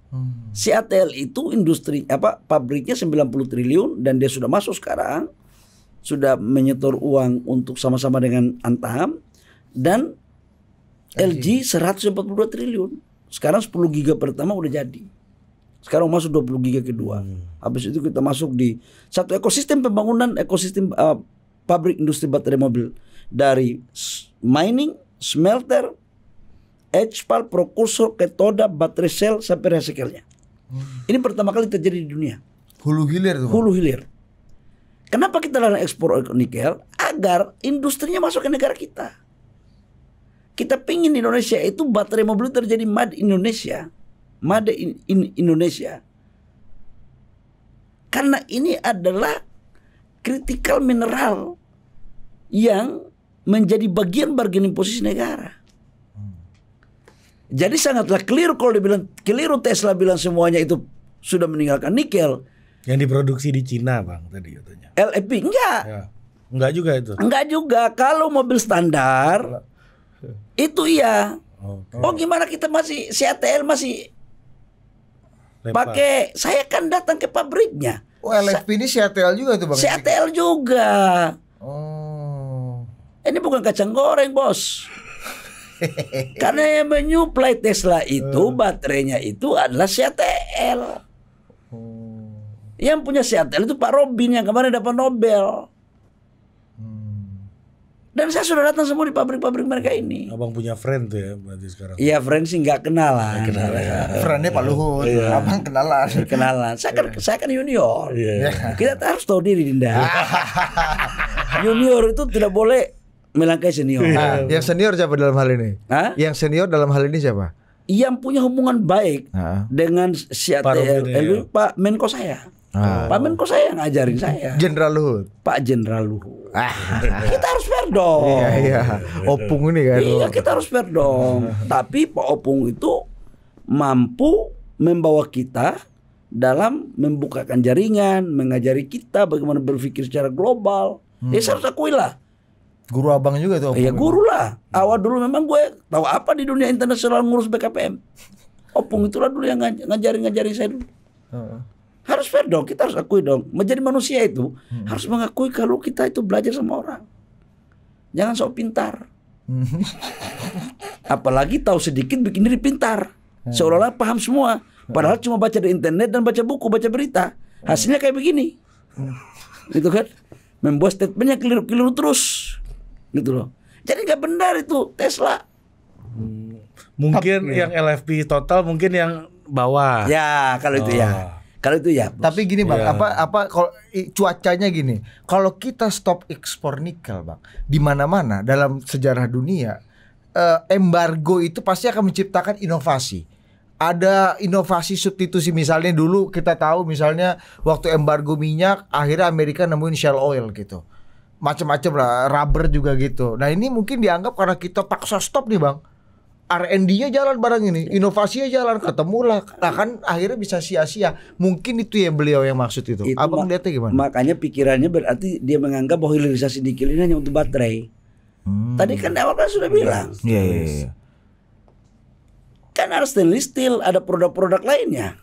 [SPEAKER 1] Hmm. CATL itu industri apa pabriknya 90 triliun dan dia sudah masuk sekarang sudah menyetor uang untuk sama-sama dengan Antam dan LG, LG 142 triliun. Sekarang 10 giga pertama udah jadi. Sekarang masuk 20 giga kedua. Hmm. Habis itu kita masuk di satu ekosistem pembangunan ekosistem uh, pabrik industri baterai mobil dari mining, smelter, edge pal prokursor ketoda, baterai sel sampai recycle Hmm. Ini pertama kali terjadi di dunia. Hulu hilir tuh. Hulu hilir. Kenapa kita larang ekspor nikel? Agar industrinya masuk ke negara kita. Kita pingin Indonesia itu baterai mobil terjadi mad Indonesia made in, in Indonesia. Karena ini adalah critical mineral yang menjadi bagian bargaining posisi negara. Hmm. Jadi sangatlah keliru kalau dibilang keliru Tesla bilang semuanya itu sudah meninggalkan nikel. Yang diproduksi di Cina, Bang, tadi katanya. LFP e enggak.
[SPEAKER 2] Ya. Enggak juga itu. Enggak
[SPEAKER 1] juga. Kalau mobil standar itu iya. Oh, oh. oh gimana kita masih CATL masih
[SPEAKER 3] Pakai
[SPEAKER 1] saya kan datang ke pabriknya. Oh, LFP ini CATL juga tuh, Bang. CATL juga. Oh. Ini bukan kacang goreng, Bos. Karena yang menyuplai Tesla itu eh. baterainya itu adalah CATL. Oh. Yang punya CATL itu Pak Robin yang kemarin dapat Nobel. Dan saya sudah datang semua di pabrik-pabrik mereka ini. Abang punya friend tuh ya berarti sekarang. Iya friend sih nggak kenalan. Gak kenalan. Ya. Friendnya Pak Luhut. Ya. Abang kenalan. Iya, kenalan. Saya kan iya. saya kan junior. Ya. Kita harus tahu diri Dinda. junior itu tidak boleh melangkai senior. Nah, yang senior
[SPEAKER 3] siapa dalam hal ini? Hah? Yang senior dalam hal ini siapa?
[SPEAKER 1] Yang punya hubungan baik nah. dengan si ATL, eh, ya. Pak Menko saya. Ah. Pak Menko saya ngajarin saya. Jenderal Luhut. Pak Jenderal Luhut. Ah. kita harus fair dong. Iya, iya. Opung ini kan. Iya, kita harus fair dong. Tapi Pak Opung itu mampu membawa kita dalam membukakan jaringan, mengajari kita bagaimana berpikir secara global. Ya, hmm. Ya harus akui lah. Guru abang juga tuh. Iya guru lah. Awal dulu memang gue tahu apa di dunia internasional ngurus BKPM. Opung itulah dulu yang ngajarin ngajarin saya dulu. Harus fair dong, kita harus akui dong. Menjadi manusia itu hmm. harus mengakui kalau kita itu belajar sama orang. Jangan sok pintar. Hmm. Apalagi tahu sedikit bikin diri pintar. Hmm. Seolah-olah paham semua. Hmm. Padahal cuma baca di internet dan baca buku, baca berita. Hmm. Hasilnya kayak begini. Hmm. itu kan? Membuat statementnya keliru-keliru terus. Gitu loh. Jadi nggak benar itu Tesla. Mungkin Tapi, yang
[SPEAKER 3] ya. LFP total, mungkin yang
[SPEAKER 2] bawah. Ya, kalau oh. itu ya. Oh.
[SPEAKER 3] Kalau itu ya. Bos. Tapi gini bang, yeah. apa apa kalau cuacanya gini, kalau kita stop ekspor nikel bang, di mana-mana dalam sejarah dunia eh, embargo itu pasti akan menciptakan inovasi. Ada inovasi substitusi misalnya dulu kita tahu misalnya waktu embargo minyak akhirnya Amerika nemuin shell oil gitu macam-macam lah rubber juga gitu. Nah ini mungkin dianggap karena kita paksa stop nih bang R&D-nya jalan barang ini, iya. inovasinya jalan, ketemulah. Nah kan
[SPEAKER 1] akhirnya bisa sia-sia. Mungkin itu ya beliau yang maksud itu. itu Abang lihatnya gimana? Makanya pikirannya berarti dia menganggap bahwa hilirisasi nikel ini hanya untuk baterai. Hmm. Tadi kan awal kan sudah bilang.
[SPEAKER 3] Iya, iya, iya. iya.
[SPEAKER 1] Kan harus stainless steel, ada produk-produk lainnya.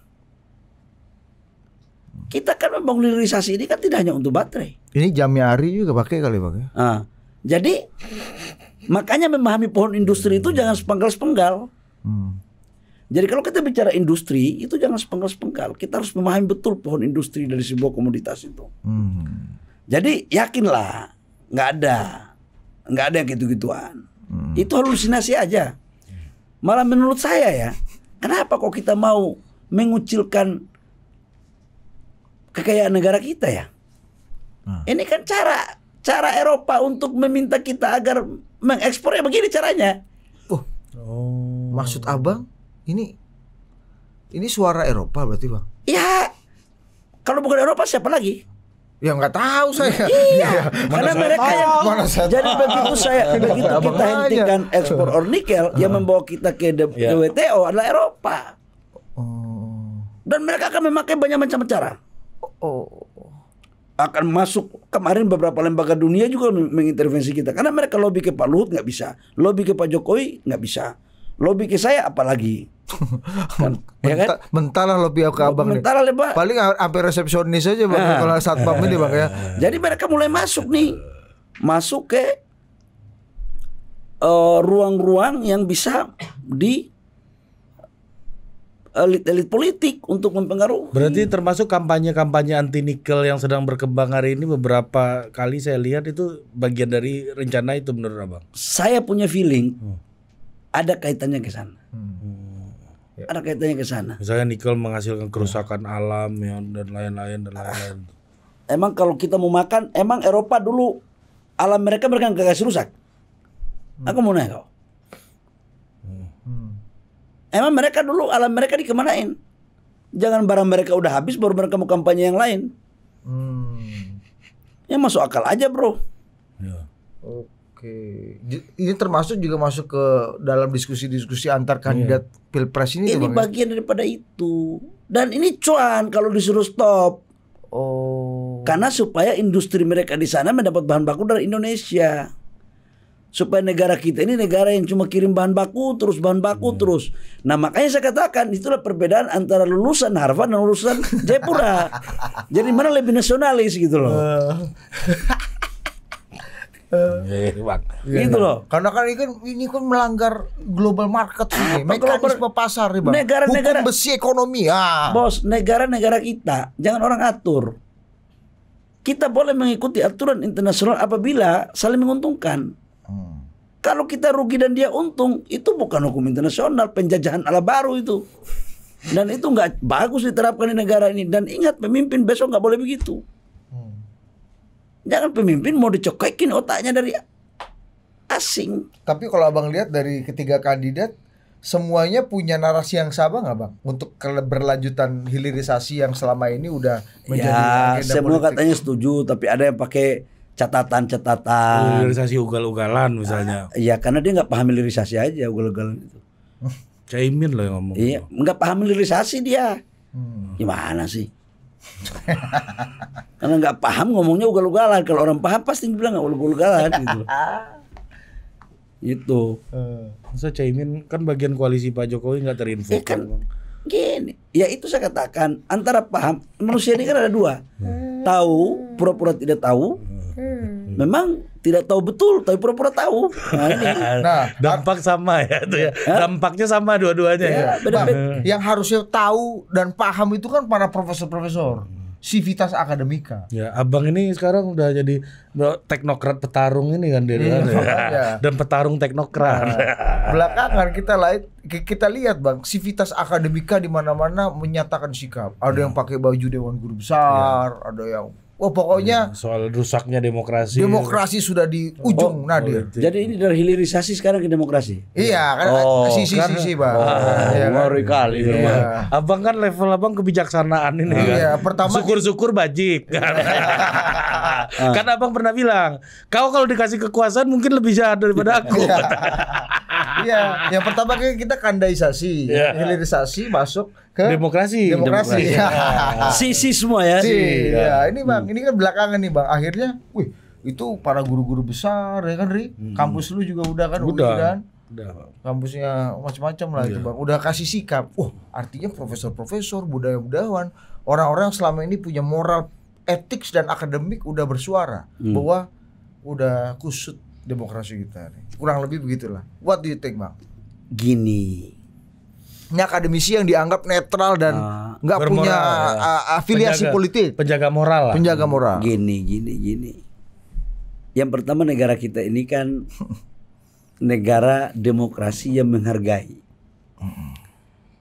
[SPEAKER 1] Kita kan membangun hilirisasi ini kan tidak hanya untuk baterai. Ini jamnya Ari juga pakai kali pakai. Ya? Ah, jadi Makanya memahami pohon industri itu jangan sepenggal-sepenggal. Hmm. Jadi kalau kita bicara industri itu jangan sepenggal-sepenggal. Kita harus memahami betul pohon industri dari sebuah komoditas itu. Hmm. Jadi yakinlah nggak ada nggak ada yang gitu-gituan. Hmm. Itu halusinasi aja. Malah menurut saya ya, kenapa kok kita mau mengucilkan kekayaan negara kita ya? Hmm. Ini kan cara cara Eropa untuk meminta kita agar mengekspornya begini caranya.
[SPEAKER 3] Oh. oh. Maksud Abang ini ini suara Eropa berarti, Bang? Ya. Kalau bukan Eropa siapa lagi? Ya nggak tahu saya. Iya, iya. karena mereka tahu. yang mana saya jadi begitu saya begitu kita hentikan
[SPEAKER 1] ekspor or nikel yang membawa kita ke the, yeah. Iya. WTO adalah Eropa. Oh. Dan mereka akan memakai banyak macam cara. Oh akan masuk kemarin beberapa lembaga dunia juga mengintervensi kita karena mereka lobby ke Pak Luhut nggak bisa lobby ke Pak Jokowi nggak bisa lobby ke saya apalagi kan, Menta, ya kan?
[SPEAKER 3] mentalah lobby ke abang mentalah nih. paling hampir resepsionis aja bang nah, kalau saat pamit nih bang ya
[SPEAKER 1] jadi mereka mulai masuk nih masuk ke eh, ruang-ruang uh, ruang -ruang yang bisa di elit-elit eh, politik untuk mempengaruhi. Berarti termasuk kampanye-kampanye
[SPEAKER 2] anti nikel yang sedang berkembang hari ini beberapa kali saya lihat itu bagian dari rencana itu menurut Abang. Saya punya feeling
[SPEAKER 1] hmm. ada kaitannya ke sana. Hmm. hmm. Ada kaitannya ke sana.
[SPEAKER 2] Misalnya nikel menghasilkan kerusakan ya. alam ya dan lain-lain dan lain-lain.
[SPEAKER 1] Ah. Emang kalau kita mau makan, emang Eropa dulu alam mereka mereka nggak kasih rusak. Hmm. Aku mau nanya kau. Emang mereka dulu alam mereka dikemanain? Jangan barang mereka udah habis baru mereka mau kampanye yang lain. Hmm. Ya masuk akal aja bro. Ya. Oke. Ini termasuk juga
[SPEAKER 3] masuk ke dalam diskusi-diskusi antar kandidat ya. pilpres ini. Ini ya? bagian daripada itu.
[SPEAKER 1] Dan ini cuan kalau disuruh stop. Oh. Karena supaya industri mereka di sana mendapat bahan baku dari Indonesia supaya negara kita ini negara yang cuma kirim bahan baku terus bahan baku hmm. terus. Nah makanya saya katakan itulah perbedaan antara lulusan Harvard dan lulusan Jepura. Jadi mana lebih nasionalis gitu loh. Eh.
[SPEAKER 3] Eh. Iya, iya, gitu loh.
[SPEAKER 1] Karena kan ini kan ini kan melanggar global market sih, mekanisme pasar nih, Bang. Negara-negara besi ekonomi. Ah. Bos, negara-negara kita jangan orang atur. Kita boleh mengikuti aturan internasional apabila saling menguntungkan. Kalau kita rugi dan dia untung, itu bukan hukum internasional, penjajahan ala baru itu. Dan itu nggak bagus diterapkan di negara ini. Dan ingat pemimpin besok nggak boleh begitu. Jangan pemimpin mau dicokekin otaknya dari asing. Tapi kalau abang
[SPEAKER 3] lihat dari ketiga kandidat, semuanya punya narasi yang sama nggak bang? Untuk berlanjutan hilirisasi yang selama ini udah menjadi ya, semua politik.
[SPEAKER 1] katanya setuju, tapi ada yang pakai catatan-catatan. Lirisasi
[SPEAKER 3] ugal-ugalan
[SPEAKER 1] misalnya. Ah, iya, karena dia nggak paham lirisasi aja ugal-ugalan itu. Caimin loh yang ngomong. Iya, nggak paham lirisasi dia. Hmm. Gimana sih? karena nggak paham ngomongnya ugal-ugalan. Kalau orang paham pasti bilang nggak ugal-ugalan gitu. itu.
[SPEAKER 2] Eh. masa Caimin kan bagian koalisi Pak Jokowi nggak terinfo. Ya kan, bang.
[SPEAKER 1] gini, ya itu saya katakan antara paham manusia ini kan ada dua, hmm. tahu pura-pura tidak tahu, hmm Hmm. Memang tidak tahu betul, tapi pura-pura tahu. Nah, nah, nah ah. dampak sama ya itu ya. Hah? Dampaknya sama dua-duanya iya, ya. ya. yang harusnya tahu
[SPEAKER 3] dan paham itu kan para profesor-profesor civitas akademika. Ya, abang ini sekarang
[SPEAKER 2] udah jadi teknokrat petarung ini kan dia. Hmm, ya. Iya. Dan petarung teknokrat. Nah,
[SPEAKER 3] belakangan kita lihat kita lihat Bang, civitas akademika di mana-mana menyatakan sikap. Ada hmm. yang pakai baju dewan guru besar, ya. ada yang Oh pokoknya hmm, soal
[SPEAKER 2] rusaknya demokrasi. Demokrasi
[SPEAKER 3] sudah di ujung oh, Nadir. Oh, Jadi ini dari hilirisasi sekarang ke
[SPEAKER 1] demokrasi. Iya kan oh, sisi sisi kan, sisi bang. Ah, iya, kan? kali iya. bang.
[SPEAKER 2] Abang kan level abang kebijaksanaan ini. Iya kan? pertama. Syukur syukur bajik. Kan? Ah. kan abang pernah bilang, kau kalau dikasih kekuasaan mungkin lebih jahat daripada iya. aku. Iya.
[SPEAKER 3] Iya, yang pertama kan kita kandaisasi, yeah. Iya. hilirisasi masuk ke demokrasi. Demokrasi. demokrasi. Iya. Sisi semua ya. Si, ya. ya. Ini Bang, hmm. ini kan belakangan nih Bang. Akhirnya, wih, itu para guru-guru besar ya kan, Ri? Hmm. Kampus lu juga udah kan, udah. kan? Udah. Kampusnya macam-macam lah udah. itu iya. bang. Udah kasih sikap. Wah, artinya profesor-profesor, budaya-budayawan, orang-orang selama ini punya moral, etik dan akademik udah bersuara hmm. bahwa udah kusut demokrasi kita nih. Kurang lebih begitulah. What do you think, Bang?
[SPEAKER 1] Gini.
[SPEAKER 3] Ini akademisi yang dianggap netral dan
[SPEAKER 1] ah, nggak uh, punya ya. Ah, ah, afiliasi penjaga, politik.
[SPEAKER 3] Penjaga moral. Lah.
[SPEAKER 1] Penjaga hmm. moral. Gini, gini, gini. Yang pertama negara kita ini kan negara demokrasi yang menghargai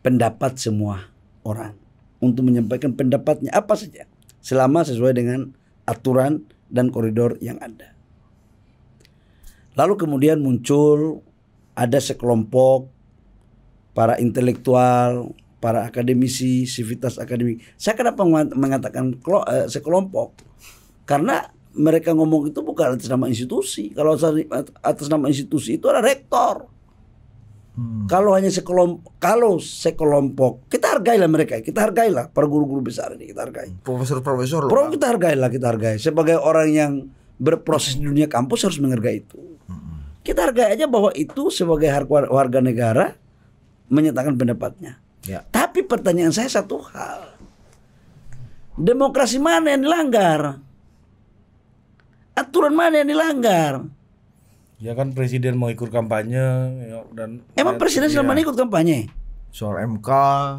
[SPEAKER 1] pendapat semua orang untuk menyampaikan pendapatnya apa saja selama sesuai dengan aturan dan koridor yang ada. Lalu kemudian muncul ada sekelompok para intelektual, para akademisi, sivitas akademik. Saya kenapa mengatakan eh, sekelompok? Karena mereka ngomong itu bukan atas nama institusi. Kalau atas nama institusi itu ada rektor. Hmm. Kalau hanya sekelompok, kalau sekelompok, kita hargailah mereka, kita hargailah para guru-guru besar ini, kita hargai. Profesor-profesor Profesor kita hargailah, kita hargai. Sebagai orang yang berproses di dunia kampus harus menghargai itu. Kita hargai aja bahwa itu sebagai warga negara menyatakan pendapatnya. Ya. Tapi pertanyaan saya satu hal. Demokrasi mana yang dilanggar? Aturan mana yang dilanggar? Ya kan presiden mau ikut kampanye
[SPEAKER 2] ya, dan Emang ya, presiden ya. selama ini ikut
[SPEAKER 1] kampanye? soal MK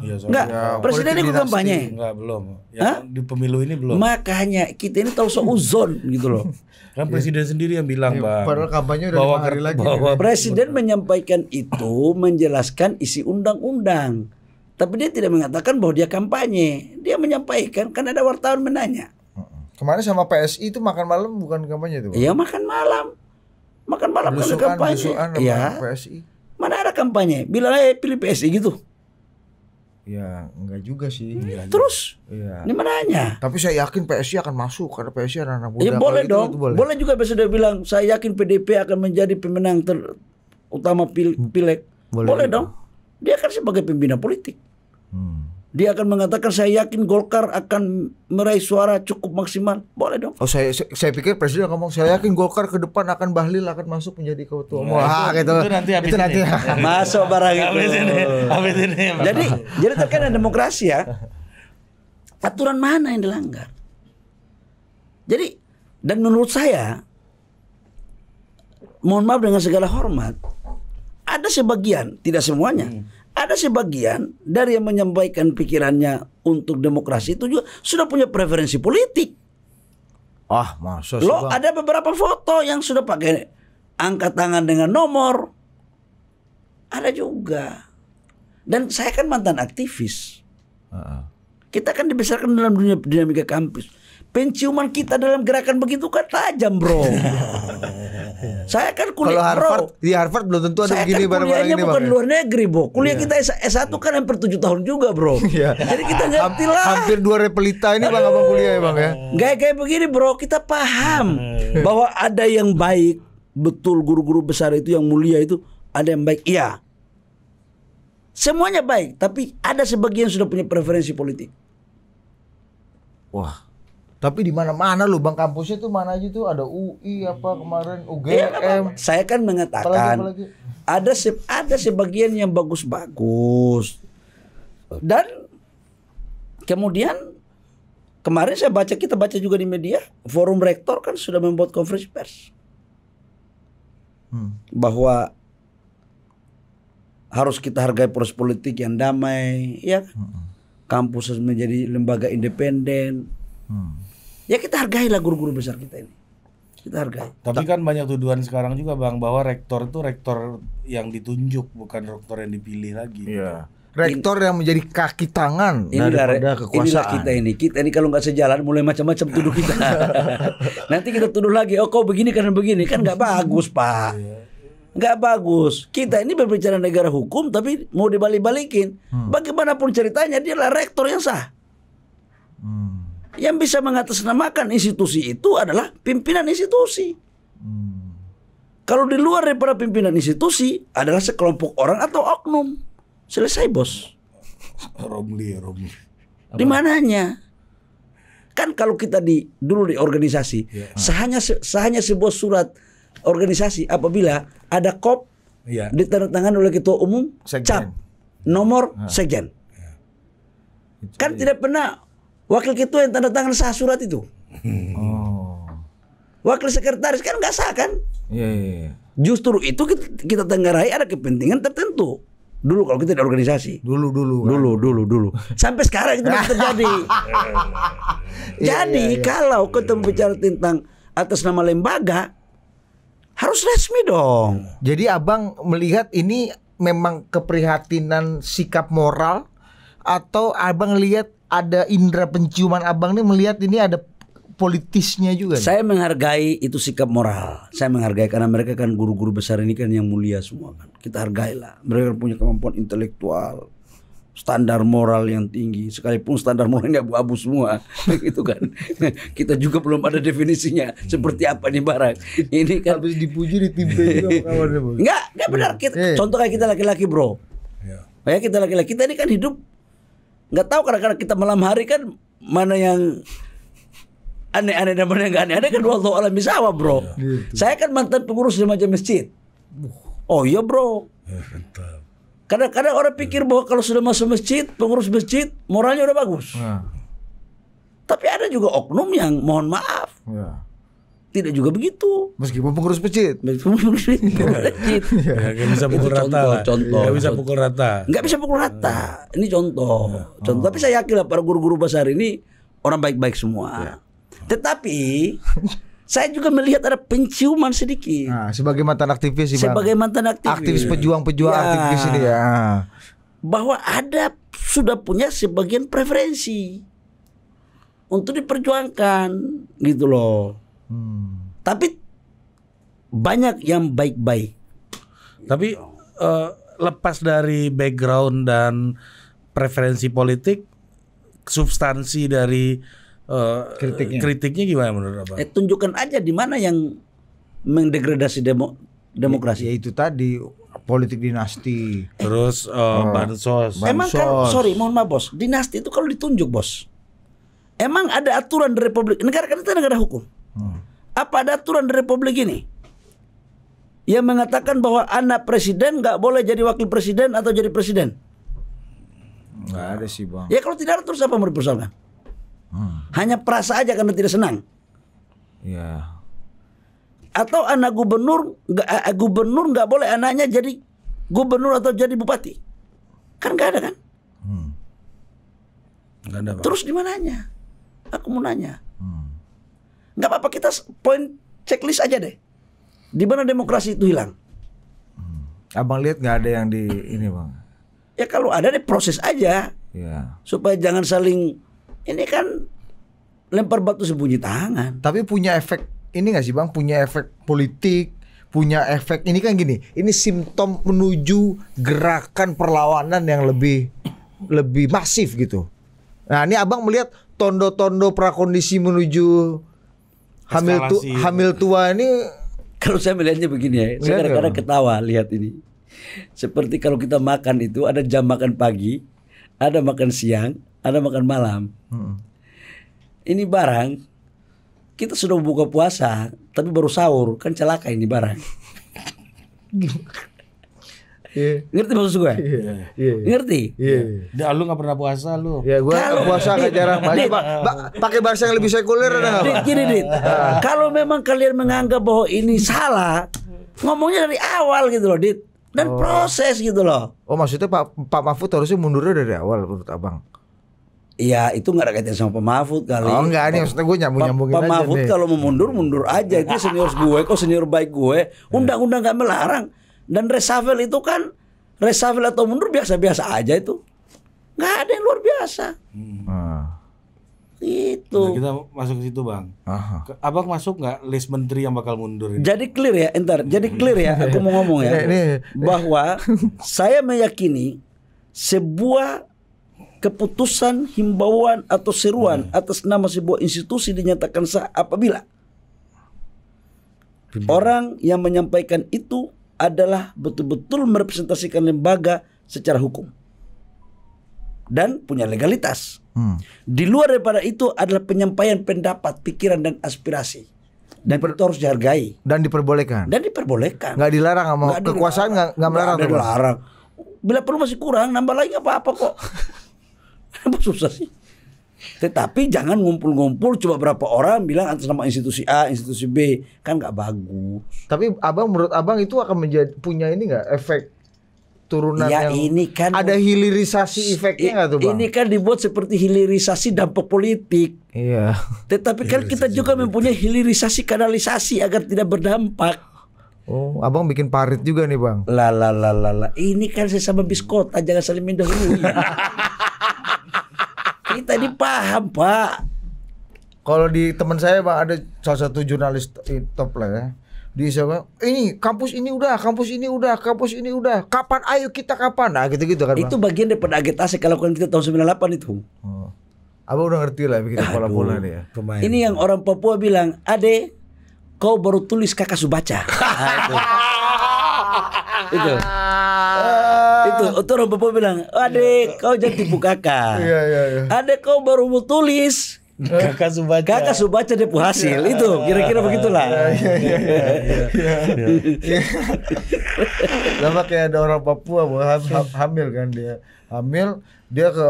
[SPEAKER 1] ya soal enggak, ya, presiden ini kampanye enggak belum ya, Hah? di pemilu ini belum makanya kita ini tahu seuzon gitu loh kan presiden
[SPEAKER 2] ya. sendiri yang bilang ya, bang padahal kampanye udah bahwa, hari lagi bahwa, presiden
[SPEAKER 1] bahwa. menyampaikan itu menjelaskan isi undang-undang tapi dia tidak mengatakan bahwa dia kampanye dia menyampaikan kan ada wartawan menanya kemarin sama PSI itu makan
[SPEAKER 3] malam bukan kampanye itu iya makan
[SPEAKER 1] malam makan malam kan kampanye iya PSI mana ada kampanye bilang aja eh, pilih PSI gitu Ya enggak juga sih. Hmm, enggak Terus? Iya. Ini menanya. Tapi saya yakin PSI akan masuk karena PSI anak muda. Ya boleh itu, dong. Itu boleh. boleh juga bisa dia bilang saya yakin PDP akan menjadi pemenang terutama pil hmm. pilek. Boleh, boleh dong. Dia kan sebagai pembina politik dia akan mengatakan saya yakin Golkar akan meraih suara cukup maksimal. Boleh dong. Oh saya saya
[SPEAKER 3] pikir presiden ngomong saya yakin Golkar ke depan akan Bahlil akan masuk menjadi ketua umum. Iya, Wah, itu, gitu. Itu nanti habis itu nanti. Ini.
[SPEAKER 1] masuk barang itu. Habis ini. Habis ini. Jadi jadi terkait demokrasi ya. Aturan mana yang dilanggar? Jadi dan menurut saya mohon maaf dengan segala hormat ada sebagian, tidak semuanya. Hmm ada sebagian dari yang menyampaikan pikirannya untuk demokrasi itu juga sudah punya preferensi politik. Ah, masa lo ada beberapa foto yang sudah pakai angkat tangan dengan nomor. Ada juga. Dan saya kan mantan aktivis. Uh -uh. Kita kan dibesarkan dalam dunia dinamika kampus. Penciuman kita dalam gerakan begitu kan tajam, Bro. saya kan kuliah Kalau Harvard, bro, di Harvard belum tentu ada begini kan barang-barang bukan bang. luar negeri, Bro. Kuliah yeah. kita S1 kan hampir 7 tahun juga, Bro. Yeah. Jadi kita ngerti lah. Hampir dua repelita ini Bang Abang kuliah ya, Bang ya. Gaya kayak begini, Bro. Kita paham hmm. bahwa ada yang baik, betul guru-guru besar itu yang mulia itu ada yang baik. Iya. Semuanya baik, tapi ada sebagian sudah punya preferensi politik. Wah. Tapi di mana-mana loh Bang kampusnya tuh mana aja tuh ada UI apa kemarin UGM. Ya, apa, saya kan mengatakan ada se ada sebagian yang bagus-bagus. Dan kemudian kemarin saya baca kita baca juga di media forum rektor kan sudah membuat konferensi pers hmm. bahwa harus kita hargai proses politik yang damai ya kan? hmm. kampus menjadi lembaga independen hmm ya kita hargailah guru-guru besar kita ini
[SPEAKER 2] kita hargai. Tapi kan banyak tuduhan sekarang juga bang bahwa rektor itu rektor yang
[SPEAKER 1] ditunjuk bukan rektor yang dipilih lagi. Iya.
[SPEAKER 3] Gitu. Rektor yang menjadi kaki tangan inilah, daripada kekuasaan. Inilah kita
[SPEAKER 1] ini. Kita ini kalau nggak sejalan mulai macam-macam tuduh kita. Nanti kita tuduh lagi. Oh kau begini karena begini kan nggak bagus pak. Iya. Nggak bagus. Kita ini berbicara negara hukum tapi mau dibalik-balikin. Hmm. Bagaimanapun ceritanya dia adalah rektor yang sah. Hmm. Yang bisa mengatasnamakan institusi itu adalah pimpinan institusi. Hmm. Kalau di luar daripada pimpinan institusi adalah sekelompok orang atau oknum. Selesai, Bos. Romli, Romli. Di mananya? Kan kalau kita di dulu di organisasi, ya. sahanya sahanya sebuah surat organisasi apabila ada kop ya. ditandatangani oleh ketua umum, Sekjen. cap nomor ha. sekjen. Ya. Kan ya. tidak pernah Wakil ketua yang tanda tangan sah surat itu. Oh. Wakil sekretaris kan nggak sah kan? Iya, yeah, yeah. Justru itu kita, kita tenggarai ada kepentingan tertentu. Dulu kalau kita di organisasi. Dulu dulu. Kan? Dulu dulu dulu. Sampai sekarang itu masih terjadi. Iya, iya, Jadi yeah, yeah, yeah. kalau kita iya. bicara tentang atas nama lembaga harus resmi dong. Jadi abang melihat
[SPEAKER 3] ini memang keprihatinan sikap moral atau abang lihat ada indera penciuman abang nih melihat ini ada politisnya juga. Nih. Saya
[SPEAKER 1] menghargai itu sikap moral. Saya menghargai karena mereka kan guru-guru besar ini kan yang mulia semua kan. Kita hargailah. Mereka punya kemampuan intelektual, standar moral yang tinggi. Sekalipun standar moralnya abu-abu semua, gitu kan. Kita juga belum ada definisinya seperti apa nih barang? Ini kan habis dipuji ditimpa juga Enggak, enggak benar. Kita, iya. Contoh kayak kita laki-laki, Bro. Ya. Kayak kita laki-laki kita ini kan hidup nggak tahu kadang-kadang kita malam hari kan mana yang aneh-aneh dan mana yang nggak aneh-aneh kan Allah alam apa bro. Ya, gitu. Saya kan mantan pengurus remaja masjid. Oh iya bro. Eh, kadang-kadang orang iya. pikir bahwa kalau sudah masuk masjid, pengurus masjid, moralnya udah bagus. Ya. Tapi ada juga oknum yang mohon maaf. Ya tidak juga begitu. Meskipun pengurus masjid. Meskipun pengurus masjid. ya, bisa pukul rata contoh, lah. Contoh. bisa pukul rata. nggak bisa pukul rata. Iya. Ini contoh. Ya. Contoh. Oh. Tapi saya yakin lah para guru-guru besar ini orang baik-baik semua. Ya. Tetapi saya juga melihat ada penciuman sedikit. Nah, sebagai mantan aktivis sih, Sebagai bang. mantan aktivis. Aktivis pejuang-pejuang ya. aktivis ini ya. Bahwa ada sudah punya sebagian preferensi untuk diperjuangkan gitu loh. Tapi banyak yang baik-baik. Tapi
[SPEAKER 2] uh, lepas dari background dan preferensi politik,
[SPEAKER 1] substansi dari uh, kritiknya. kritiknya gimana menurut Abang? Eh, tunjukkan aja di mana yang mendegradasi demo demokrasi. Ya, ya itu tadi politik dinasti. Terus uh, oh, bansos.
[SPEAKER 3] bansos. Emang kan sorry,
[SPEAKER 1] mohon maaf bos, dinasti itu kalau ditunjuk bos. Emang ada aturan di republik negara kan itu negara hukum. Apa ada aturan di republik ini? Yang mengatakan bahwa anak presiden nggak boleh jadi wakil presiden atau jadi presiden.
[SPEAKER 3] Nggak ada sih bang. Ya kalau
[SPEAKER 1] tidak ada terus apa mau dipersoalkan? Hmm. Hanya perasa aja karena tidak senang. Ya. Atau anak gubernur, gak, eh, gubernur nggak boleh anaknya jadi gubernur atau jadi bupati. Kan nggak ada kan? Hmm. Gak ada, bang. Terus di mananya? Aku mau nanya. Hmm nggak apa-apa kita poin checklist aja deh. Di mana demokrasi itu hilang? Hmm. Abang
[SPEAKER 3] lihat nggak ada yang di ini bang?
[SPEAKER 1] Ya kalau ada deh proses aja. Ya. Supaya jangan saling ini kan lempar batu sembunyi tangan. Tapi punya efek
[SPEAKER 3] ini nggak sih bang? Punya efek politik punya efek ini kan gini ini simptom menuju gerakan perlawanan yang lebih lebih masif gitu nah ini abang melihat tondo-tondo prakondisi menuju hamil tu,
[SPEAKER 1] hamil tua ini kalau saya melihatnya begini ya, iya saya kadang-kadang ketawa lihat ini. Seperti kalau kita makan itu ada jam makan pagi, ada makan siang, ada makan malam. Hmm. Ini barang kita sudah buka puasa tapi baru sahur kan celaka ini barang. Yeah. Ngerti maksud gue? Yeah. Yeah. Iya. Ngerti? Iya.
[SPEAKER 2] Yeah. lu gak pernah puasa lu. Ya gue kalo...
[SPEAKER 1] puasa gak jarang iya. pakai bahasa yang lebih sekuler ada iya. enggak? Dit, gini, Dit. Ah. kalau memang kalian menganggap bahwa ini salah, ngomongnya dari awal gitu loh, Dit. Dan oh.
[SPEAKER 3] proses gitu loh. Oh, maksudnya Pak Pak Mahfud harusnya mundurnya dari awal menurut Abang.
[SPEAKER 1] Iya itu gak ada kaitan sama Mahfud kali. Oh enggak nih
[SPEAKER 3] maksudnya gue nyambung nyambungin aja. Pak Mahfud kalau
[SPEAKER 1] mau mundur mundur aja itu senior gue kok senior baik gue ya? undang-undang gak melarang. Dan reshuffle itu kan reshuffle atau mundur biasa-biasa aja itu. Nggak ada yang luar biasa.
[SPEAKER 2] Hmm.
[SPEAKER 3] Nah.
[SPEAKER 1] Itu. Nah, kita
[SPEAKER 2] masuk ke situ bang. Aha.
[SPEAKER 1] Abang masuk nggak
[SPEAKER 2] list menteri yang bakal mundur? Ini?
[SPEAKER 1] Jadi clear ya, entar. Jadi clear ya, aku mau ngomong ya, bahwa saya meyakini sebuah keputusan, himbauan atau seruan hmm. atas nama sebuah institusi dinyatakan sah apabila orang yang menyampaikan itu adalah betul-betul merepresentasikan lembaga secara hukum dan punya legalitas. Hmm. Di luar daripada itu adalah penyampaian pendapat, pikiran dan aspirasi. Dan Diper, itu harus dihargai. Dan diperbolehkan. Dan diperbolehkan. Nggak dilarang sama nggak kekuasaan nggak nggak melarang. Nggak dilarang. Bila perlu masih kurang, nambah lagi apa apa kok. Apa susah sih? Tetapi jangan ngumpul-ngumpul cuma berapa orang bilang atas nama institusi A, institusi
[SPEAKER 3] B, kan nggak bagus. Tapi abang menurut abang itu akan menjadi punya ini nggak efek
[SPEAKER 1] turunan ya, yang ini kan ada hilirisasi efeknya nggak tuh bang? Ini kan dibuat seperti hilirisasi dampak politik. Iya. Tetapi kan kita juga politik. mempunyai hilirisasi kanalisasi agar tidak berdampak.
[SPEAKER 3] Oh, abang bikin parit juga nih bang? Lala lala
[SPEAKER 1] lala. Ini kan sesama biskota, jangan saling mendahului.
[SPEAKER 3] kita ini paham pak kalau di teman saya pak ada salah satu jurnalis top lah ya di siapa ini kampus ini udah kampus ini udah kampus ini udah
[SPEAKER 1] kapan ayo kita kapan nah gitu gitu kan bang? itu bagian daripada agitasi kalau kan kita tahun 98 itu
[SPEAKER 3] oh. Apa udah ngerti lah bikin pola pola nih ya.
[SPEAKER 1] Ini yang orang Papua bilang, Ade, kau baru tulis kakak subaca. Nah, itu itu orang Papua bilang adek iya. kau jangan tipu kakak iya, iya, iya. adek kau baru mau tulis eh? Kakak Subaca. Kakak Subaca dia hasil ya. itu kira-kira begitulah. Iya iya iya. Iya. iya. iya. Sama kayak ada
[SPEAKER 3] orang Papua bu, ham, ham, hamil kan dia. Hamil dia ke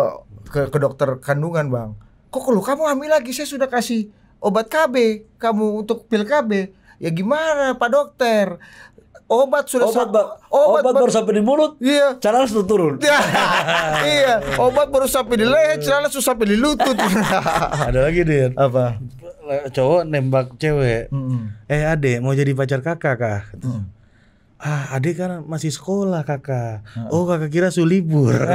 [SPEAKER 3] ke, ke dokter kandungan, Bang. Kok lu kamu hamil lagi? Saya sudah kasih obat KB kamu untuk pil KB. Ya gimana Pak Dokter? obat sudah obat, obat, obat baru sampai di mulut, iya. celana sudah turun. Iya. iya, obat baru sampai di leher, celana sudah sampai di lutut.
[SPEAKER 2] Ada lagi deh Apa? Cowok nembak cewek. Mm -mm. Eh ade mau jadi pacar kakak kah? Mm. Ah ade kan masih sekolah kakak. Mm. Oh kakak kira su libur.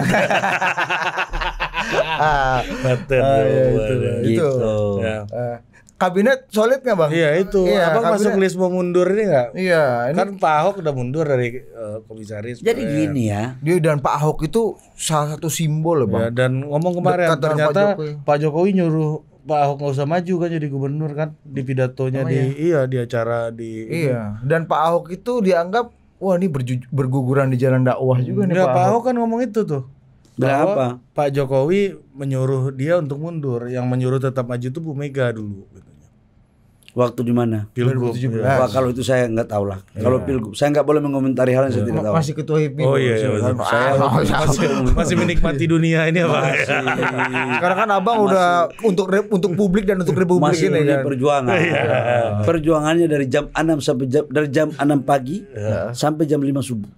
[SPEAKER 3] ah, iya, betul ah, gitu. ya, itu, itu. Ya. Uh kabinet solid nggak bang? Iya itu. Iya,
[SPEAKER 2] Apa kabinet. masuk list mau mundur ini nggak? Iya. Ini... Kan Pak Ahok udah mundur dari uh, komisaris. Jadi gini ya. Dia dan Pak Ahok itu salah satu simbol loh bang. Ya, dan ngomong kemarin Dekat ternyata Pak Jokowi. Pak Jokowi nyuruh Pak Ahok nggak usah maju kan jadi gubernur kan di pidatonya oh, di iya. iya
[SPEAKER 3] di acara di iya ini. dan Pak Ahok itu dianggap wah ini berguguran di jalan dakwah juga nih nih Pak, Pak Ahok
[SPEAKER 2] kan ngomong itu tuh Berapa?
[SPEAKER 3] Pak Jokowi menyuruh
[SPEAKER 2] dia untuk mundur yang menyuruh tetap maju itu Bu Mega dulu gitu. Waktu di mana? Pilgub. Wah, kalau itu saya nggak tahu lah.
[SPEAKER 1] Yeah. Kalau iya. pilgub, saya nggak boleh mengomentari hal yang yeah. saya tidak tahu. Masih ketua HIPMI. Oh iya, iya. Saya, ah,
[SPEAKER 2] masih, menikmati dunia ini apa? Masih, Karena
[SPEAKER 3] kan
[SPEAKER 1] abang masih, udah untuk untuk publik dan untuk republik masih ini kan. perjuangan. Yeah. Perjuangannya dari jam enam sampai jam dari jam enam pagi yeah. sampai jam lima subuh.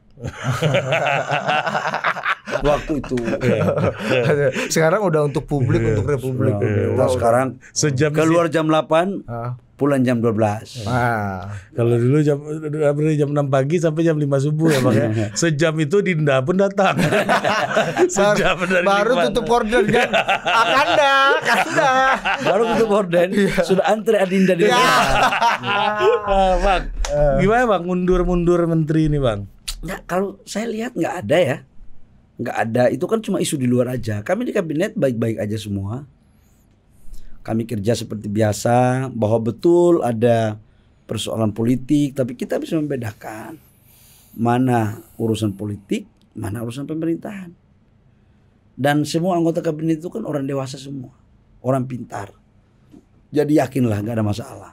[SPEAKER 1] waktu itu. Iya. sekarang udah untuk publik, iya. untuk republik. Nah, sekarang sejam keluar jam 8, pulang jam 12.
[SPEAKER 2] Wah, kalau dulu jam dari jam 6 pagi sampai jam 5 subuh ya Bang ya. Sejam itu Dinda pun datang. Sejam dari baru nikmat. tutup orden kan.
[SPEAKER 3] Akanda, Akanda.
[SPEAKER 2] Baru tutup orden iya. sudah antre Adinda di.
[SPEAKER 1] ah, bang, eh. gimana Bang mundur-mundur menteri ini Bang? Nah kalau saya lihat nggak ada ya. Nggak ada, itu kan cuma isu di luar aja. Kami di kabinet baik-baik aja semua kami kerja seperti biasa bahwa betul ada persoalan politik tapi kita bisa membedakan mana urusan politik, mana urusan pemerintahan. Dan semua anggota kabinet itu kan orang dewasa semua, orang pintar. Jadi yakinlah nggak ada masalah.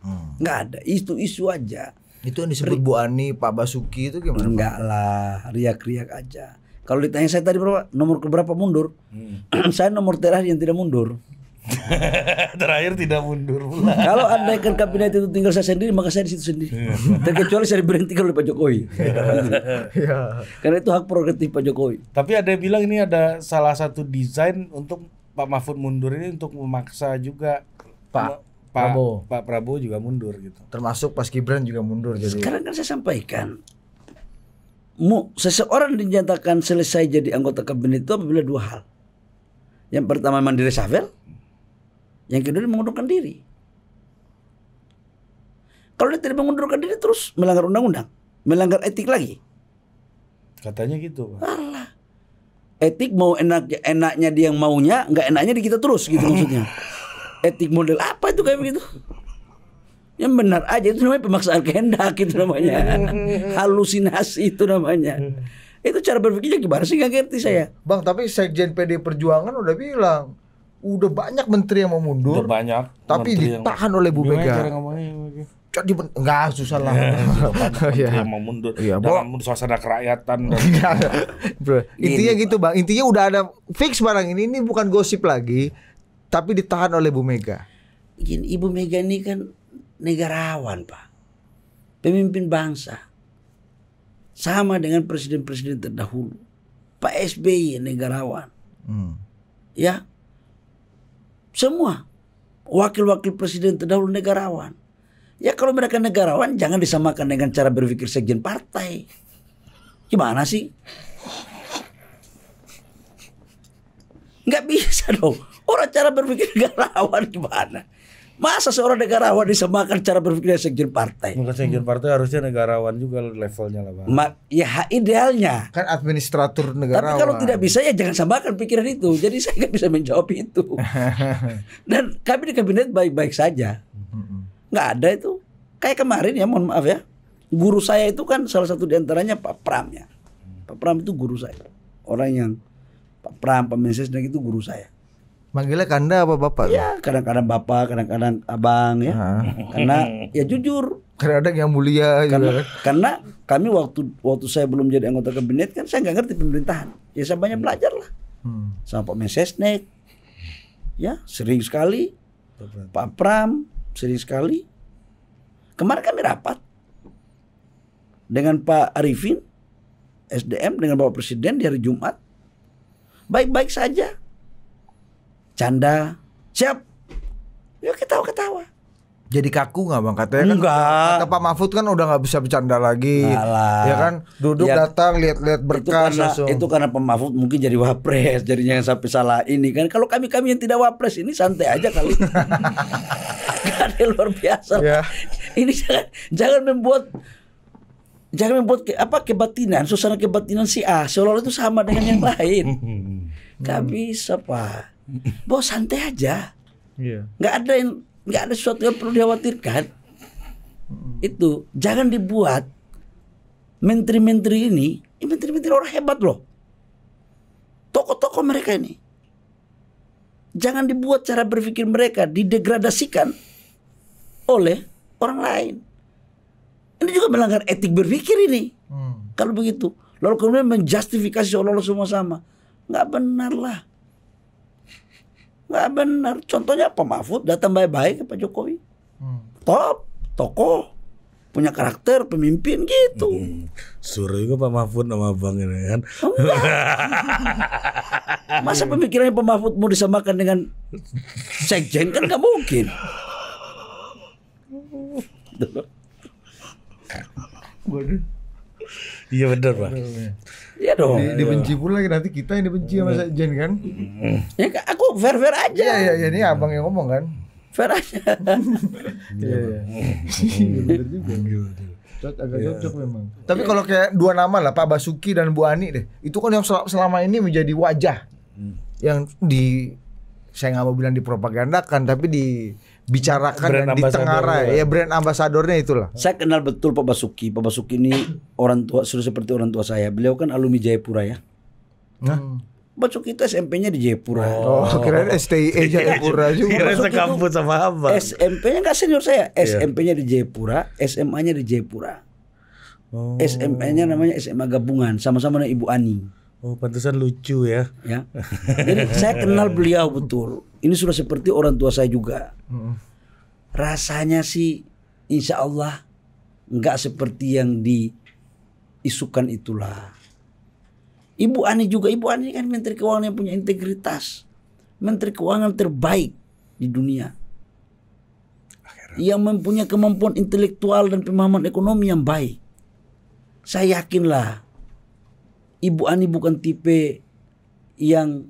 [SPEAKER 1] Hmm. ada, isu-isu aja. Itu yang disebut Ri Bu Ani, Pak Basuki itu gimana? nggak lah, riak-riak aja. Kalau ditanya saya tadi berapa nomor keberapa mundur? Hmm. saya nomor terakhir yang tidak mundur. Terakhir tidak mundur pula. Kalau andaikan kabinet itu tinggal saya sendiri, maka saya di situ sendiri. Iya. Terkecuali saya diberhentikan oleh Pak Jokowi. Iya. Iya.
[SPEAKER 2] Karena itu hak prerogatif Pak Jokowi. Tapi ada yang bilang ini ada salah satu desain untuk Pak Mahfud mundur ini untuk memaksa juga Pak Pak Prabowo. Pak Prabowo juga mundur gitu.
[SPEAKER 1] Termasuk Pak Gibran juga mundur jadi. Sekarang kan saya sampaikan mu seseorang dinyatakan selesai jadi anggota kabinet itu apabila dua hal. Yang pertama mandiri Savel, yang kedua dia mengundurkan diri. Kalau dia tidak mengundurkan diri terus melanggar undang-undang, melanggar etik lagi. Katanya gitu, Allah. Etik mau enak enaknya dia yang maunya, nggak enaknya di kita terus gitu maksudnya. Etik model apa itu kayak begitu? Yang benar aja itu namanya pemaksaan kehendak itu namanya. Halusinasi itu namanya. Hmm. Itu cara berpikirnya gimana sih nggak ngerti saya. Bang, tapi Sekjen PD Perjuangan udah bilang
[SPEAKER 3] udah banyak menteri yang mau mundur. Udah banyak. Tapi ditahan yang... oleh Bu Mega. Jadi enggak susah lah. Ya, yang iya. mau mundur ya, dalam
[SPEAKER 2] suasana kerakyatan
[SPEAKER 3] iya. bro. Intinya ini, gitu, Bang. Intinya udah ada fix barang ini. Ini bukan gosip lagi,
[SPEAKER 1] tapi ditahan oleh Bu Mega. Gini, Ibu Mega ini kan negarawan, Pak. Pemimpin bangsa. Sama dengan presiden-presiden terdahulu. Pak SBY negarawan. Hmm. Ya, semua wakil-wakil presiden terdahulu negarawan. Ya kalau mereka negarawan jangan disamakan dengan cara berpikir sekjen partai. Gimana sih? Nggak bisa dong. Orang cara berpikir negarawan gimana? Masa seorang negarawan disamakan cara berpikirnya sekjen partai? Bukan sekjen hmm. partai harusnya negarawan juga levelnya lah bang. Ma ya idealnya. Kan administrator negarawan. Tapi kalau tidak bisa ya jangan samakan pikiran itu. Jadi saya nggak bisa menjawab itu. Dan kami di kabinet baik-baik saja. Hmm. Nggak ada itu. Kayak kemarin ya mohon maaf ya. Guru saya itu kan salah satu diantaranya Pak Pram ya. Pak Pram itu guru saya. Orang yang Pak Pram, Pak Menses, itu guru saya.
[SPEAKER 3] Manggilnya kanda apa bapak? Ya kadang-kadang bapak, kadang-kadang abang ya. Ah. Karena ya
[SPEAKER 1] jujur. Karena ada yang mulia. Gitu karena, juga. Kan. karena kami waktu waktu saya belum jadi anggota kabinet kan saya nggak ngerti pemerintahan. Ya saya banyak hmm. belajar lah. Hmm. Sama Pak Mensesnek, ya sering sekali. Bapak. Pak Pram sering sekali. Kemarin kami rapat dengan Pak Arifin SDM dengan Bapak Presiden di hari Jumat. Baik-baik saja canda, siap. Yuk ya, ketawa-ketawa. Jadi kaku nggak bang katanya kan
[SPEAKER 3] Enggak. kan? Kata Pak Mahfud kan udah nggak bisa bercanda lagi, Alah. ya kan? Duduk ya, datang lihat-lihat
[SPEAKER 1] berkas itu karena, langsung. Itu karena Pak Mahfud mungkin jadi wapres, jadinya yang sampai salah ini kan. Kalau kami kami yang tidak wapres ini santai aja kali. kan luar biasa. ya. Ini jangan jangan membuat jangan membuat ke, apa kebatinan, suasana kebatinan si A seolah-olah itu sama dengan yang lain. kami bisa pak. Bawa santai aja. Iya. nggak Yeah. ada yang nggak ada sesuatu yang perlu dikhawatirkan. Mm. Itu jangan dibuat menteri-menteri ini, menteri-menteri orang hebat loh. Tokoh-tokoh mereka ini. Jangan dibuat cara berpikir mereka didegradasikan oleh orang lain. Ini juga melanggar etik berpikir ini. Hmm. Kalau begitu, lalu kemudian menjustifikasi seolah-olah semua sama, nggak benar lah nggak benar. Contohnya Pak Mahfud datang baik-baik ke Pak Jokowi. Hmm. Top, tokoh, punya karakter, pemimpin gitu. Hmm.
[SPEAKER 2] Suruh juga Pak Mahfud sama Bang
[SPEAKER 1] ini kan. Masa pemikirannya Pak Mahfud mau disamakan dengan sekjen kan nggak mungkin. Iya
[SPEAKER 2] benar, Pak. Ya.
[SPEAKER 3] Iya dong. Di, dibenci pula nanti kita yang dibenci sama hmm. jen kan? Hmm. Ya aku fair fair aja. Iya, iya iya ini abang yang ngomong kan. Fair aja. Iya. iya. iya cocok agak cocok memang. Tapi yeah. kalau kayak dua nama lah Pak Basuki dan Bu Ani deh, itu kan yang selama ini menjadi wajah hmm. yang di saya nggak mau bilang dipropagandakan tapi di bicarakan brand di tengah ya. ya
[SPEAKER 1] brand ambasadornya itulah. Saya kenal betul Pak Basuki. Pak Basuki ini orang tua sudah seperti orang tua saya. Beliau kan alumni Jayapura ya. Nah. Hmm. Basuki itu SMP-nya di Jayapura. Oh, oh kira STIE iya, Jayapura iya, juga. Kira sekampus sama apa? SMP-nya enggak senior saya. Iya. SMP-nya di Jayapura, SMA-nya di Jayapura. Oh. SMA-nya namanya SMA gabungan sama-sama dengan Ibu Ani. Oh, pantesan lucu ya. Ya. Jadi saya kenal beliau betul. Ini sudah seperti orang tua saya juga. Rasanya sih insya Allah nggak seperti yang diisukan itulah. Ibu Ani juga, Ibu Ani kan menteri keuangan yang punya integritas. Menteri keuangan terbaik di dunia. Yang mempunyai kemampuan intelektual dan pemahaman ekonomi yang baik. Saya yakinlah Ibu Ani bukan tipe yang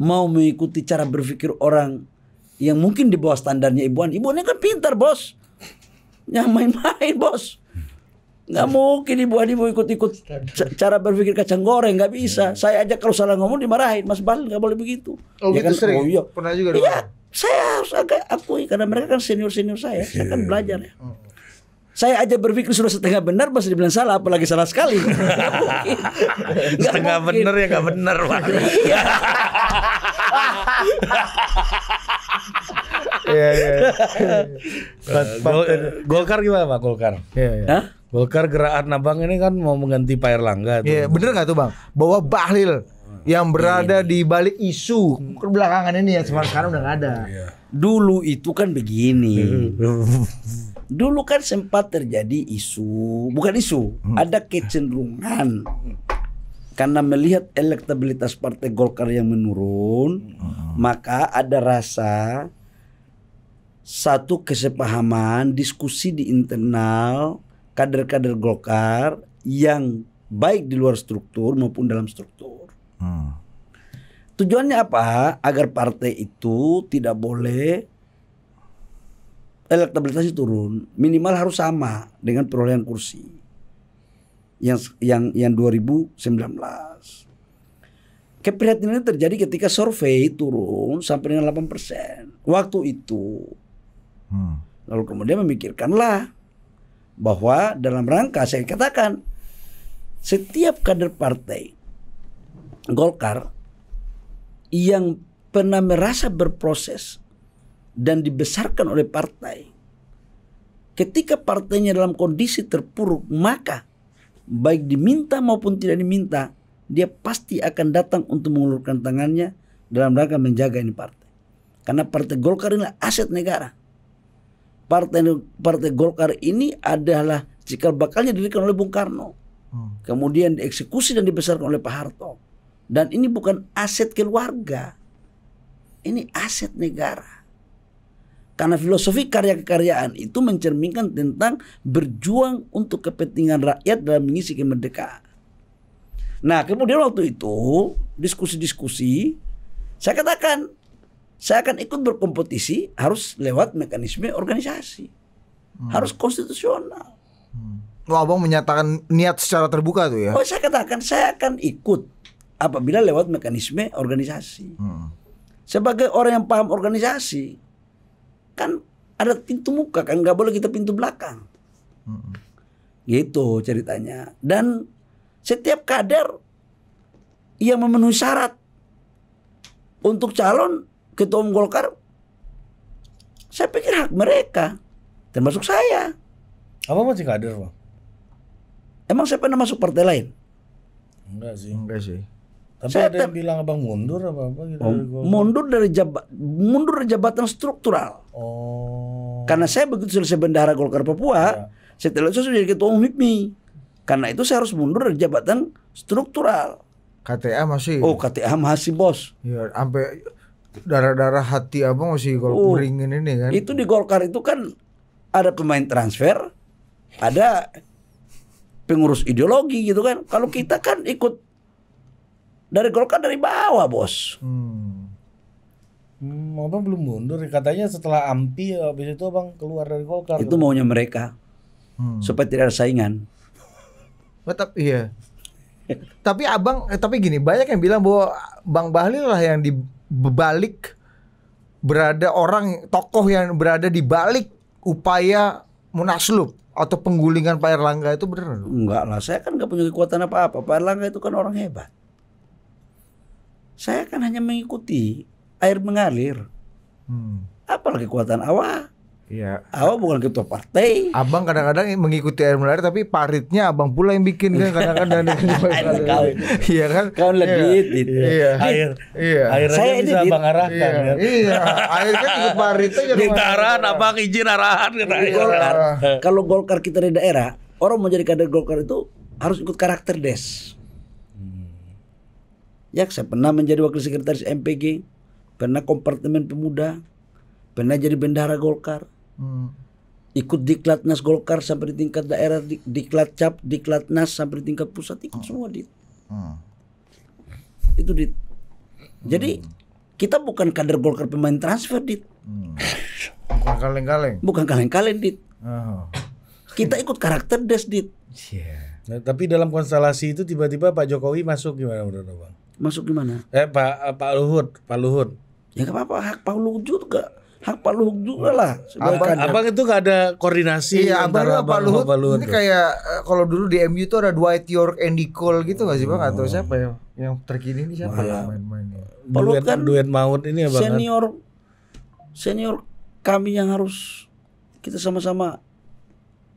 [SPEAKER 1] mau mengikuti cara berpikir orang yang mungkin di bawah standarnya Ibu Ani. Ibu Ani kan pintar bos. Yang main-main bos. Gak mungkin Ibu Ani mau ikut-ikut cara berpikir kacang goreng. Nggak bisa. Hmm. Saya ajak kalau salah ngomong dimarahin. Mas Bal nggak boleh begitu. Oh ya gitu kan? sering? Oh, iya. Pernah juga? Iya. Saya harus agak akui karena mereka kan senior-senior saya. Saya kan iya. belajar ya. Oh. Saya aja berpikir sudah setengah benar masih dibilang salah apalagi salah sekali.
[SPEAKER 2] setengah benar ya nggak benar Pak. Iya. iya, iya. Eh, Golkar gimana Pak Golkar? Iya, iya. Golkar gerakan Abang ini kan mau mengganti Pak Erlangga tuh. Iya, bener
[SPEAKER 3] nggak tuh Bang? Bahwa Bahlil yang berada iya. di balik isu belakangan ini ya sekarang sekarang udah gak ada. Iya.
[SPEAKER 1] Dulu itu kan begini. Hmm. Dulu kan sempat terjadi isu, bukan isu, hmm. ada kecenderungan karena melihat elektabilitas partai Golkar yang menurun, hmm. maka ada rasa satu kesepahaman diskusi di internal kader-kader Golkar yang baik di luar struktur maupun dalam struktur. Hmm. Tujuannya apa? Agar partai itu tidak boleh elektabilitasnya turun, minimal harus sama dengan perolehan kursi yang yang yang 2019. Keprihatinan terjadi ketika survei turun sampai dengan 8 persen. Waktu itu, hmm. lalu kemudian memikirkanlah bahwa dalam rangka saya katakan setiap kader partai Golkar yang pernah merasa berproses dan dibesarkan oleh partai. Ketika partainya dalam kondisi terpuruk, maka baik diminta maupun tidak diminta, dia pasti akan datang untuk mengulurkan tangannya dalam rangka menjaga ini partai. Karena partai Golkar ini aset negara. Partai partai Golkar ini adalah cikal bakalnya didirikan oleh Bung Karno. Hmm. Kemudian dieksekusi dan dibesarkan oleh Pak Harto. Dan ini bukan aset keluarga. Ini aset negara. Karena filosofi karya kekaryaan itu mencerminkan tentang berjuang untuk kepentingan rakyat dalam mengisi kemerdekaan. Nah, kemudian waktu itu diskusi-diskusi, saya katakan saya akan ikut berkompetisi harus lewat mekanisme organisasi, hmm. harus konstitusional. Hmm. Wah, oh, abang menyatakan niat secara terbuka tuh ya? Oh, saya katakan saya akan ikut apabila lewat mekanisme organisasi. Hmm. Sebagai orang yang paham organisasi, kan ada pintu muka kan nggak boleh kita pintu belakang hmm. gitu ceritanya dan setiap kader yang memenuhi syarat untuk calon ketua umum Golkar saya pikir hak mereka termasuk saya apa masih kader bang emang saya pernah masuk partai lain enggak sih enggak sih tapi ada yang bilang abang mundur apa apa gitu. Oh, mundur dari jabat mundur dari jabatan struktural. Oh. Karena saya begitu selesai bendahara Golkar Papua, ya. saya telah jadi ketua umum Karena itu saya harus mundur dari jabatan struktural. KTA masih. Oh, KTA masih bos. Ya, sampai darah-darah hati abang masih kalau oh, ini kan. Itu di Golkar itu kan ada pemain transfer, ada pengurus ideologi gitu kan. Kalau kita kan ikut dari Golkar dari bawah, Bos. Hmm.
[SPEAKER 2] Hmm, abang belum mundur katanya setelah Ampi habis itu abang keluar dari Golkar. Itu maunya
[SPEAKER 1] mereka hmm. supaya tidak ada saingan.
[SPEAKER 3] Tetap iya. tapi abang eh, tapi gini banyak yang bilang bahwa Bang Bahlil lah yang dibalik berada orang tokoh yang berada di balik upaya munaslup
[SPEAKER 1] atau penggulingan Pak Erlangga itu benar? Enggak lah, saya kan nggak punya kekuatan apa-apa. Pak Erlangga itu kan orang hebat. Saya kan hanya mengikuti air mengalir. Hmm. Apalagi kekuatan awak. Iya. Awak bukan ketua partai.
[SPEAKER 3] Abang kadang-kadang mengikuti air mengalir tapi paritnya abang pula yang bikin kan kadang-kadang Iya kan? Kau lebih iya. Gitu. iya. Air. Iya. Air saya ini bisa abang arahkan. Iya. Ya. iya. Kan? iya.
[SPEAKER 2] Airnya ikut paritnya. Minta arahan abang izin arahan. Golkar.
[SPEAKER 1] Iya. Kalau Golkar kita di daerah, orang mau jadi kader Golkar itu harus ikut karakter des. Ya, saya pernah menjadi wakil sekretaris MPG, pernah kompartemen pemuda, pernah jadi bendahara Golkar. Hmm. Ikut diklatnas Golkar sampai di tingkat daerah, di, diklat cap, diklatnas sampai di tingkat pusat, ikut hmm. semua dit. Hmm. Itu dit. Jadi hmm. kita bukan kader Golkar pemain transfer dit. Hmm.
[SPEAKER 3] Bukan kaleng-kaleng.
[SPEAKER 1] Bukan kaleng-kaleng dit.
[SPEAKER 3] Oh.
[SPEAKER 2] Kita ikut karakter des dit. Yeah. Nah, tapi dalam konstelasi itu tiba-tiba Pak Jokowi masuk gimana menurut Bang? Masuk gimana? Eh Pak eh, Pak Luhut, Pak Luhut. Ya enggak apa-apa, hak
[SPEAKER 3] Pak Luhut juga. Hak Pak Luhut juga lah. Abang, abang
[SPEAKER 2] itu enggak ada koordinasi iya, antara abang, Pak Luhut. Pak Luhut. Ini
[SPEAKER 3] kayak eh, kalau dulu di MU itu ada Dwight York, and Cole gitu gak sih bang? Oh. Atau siapa yang yang terkini ini siapa Malah. yang main
[SPEAKER 1] Pak Luhut kan duet maut ini ya bang. Ya? Senior, senior kami yang harus kita sama-sama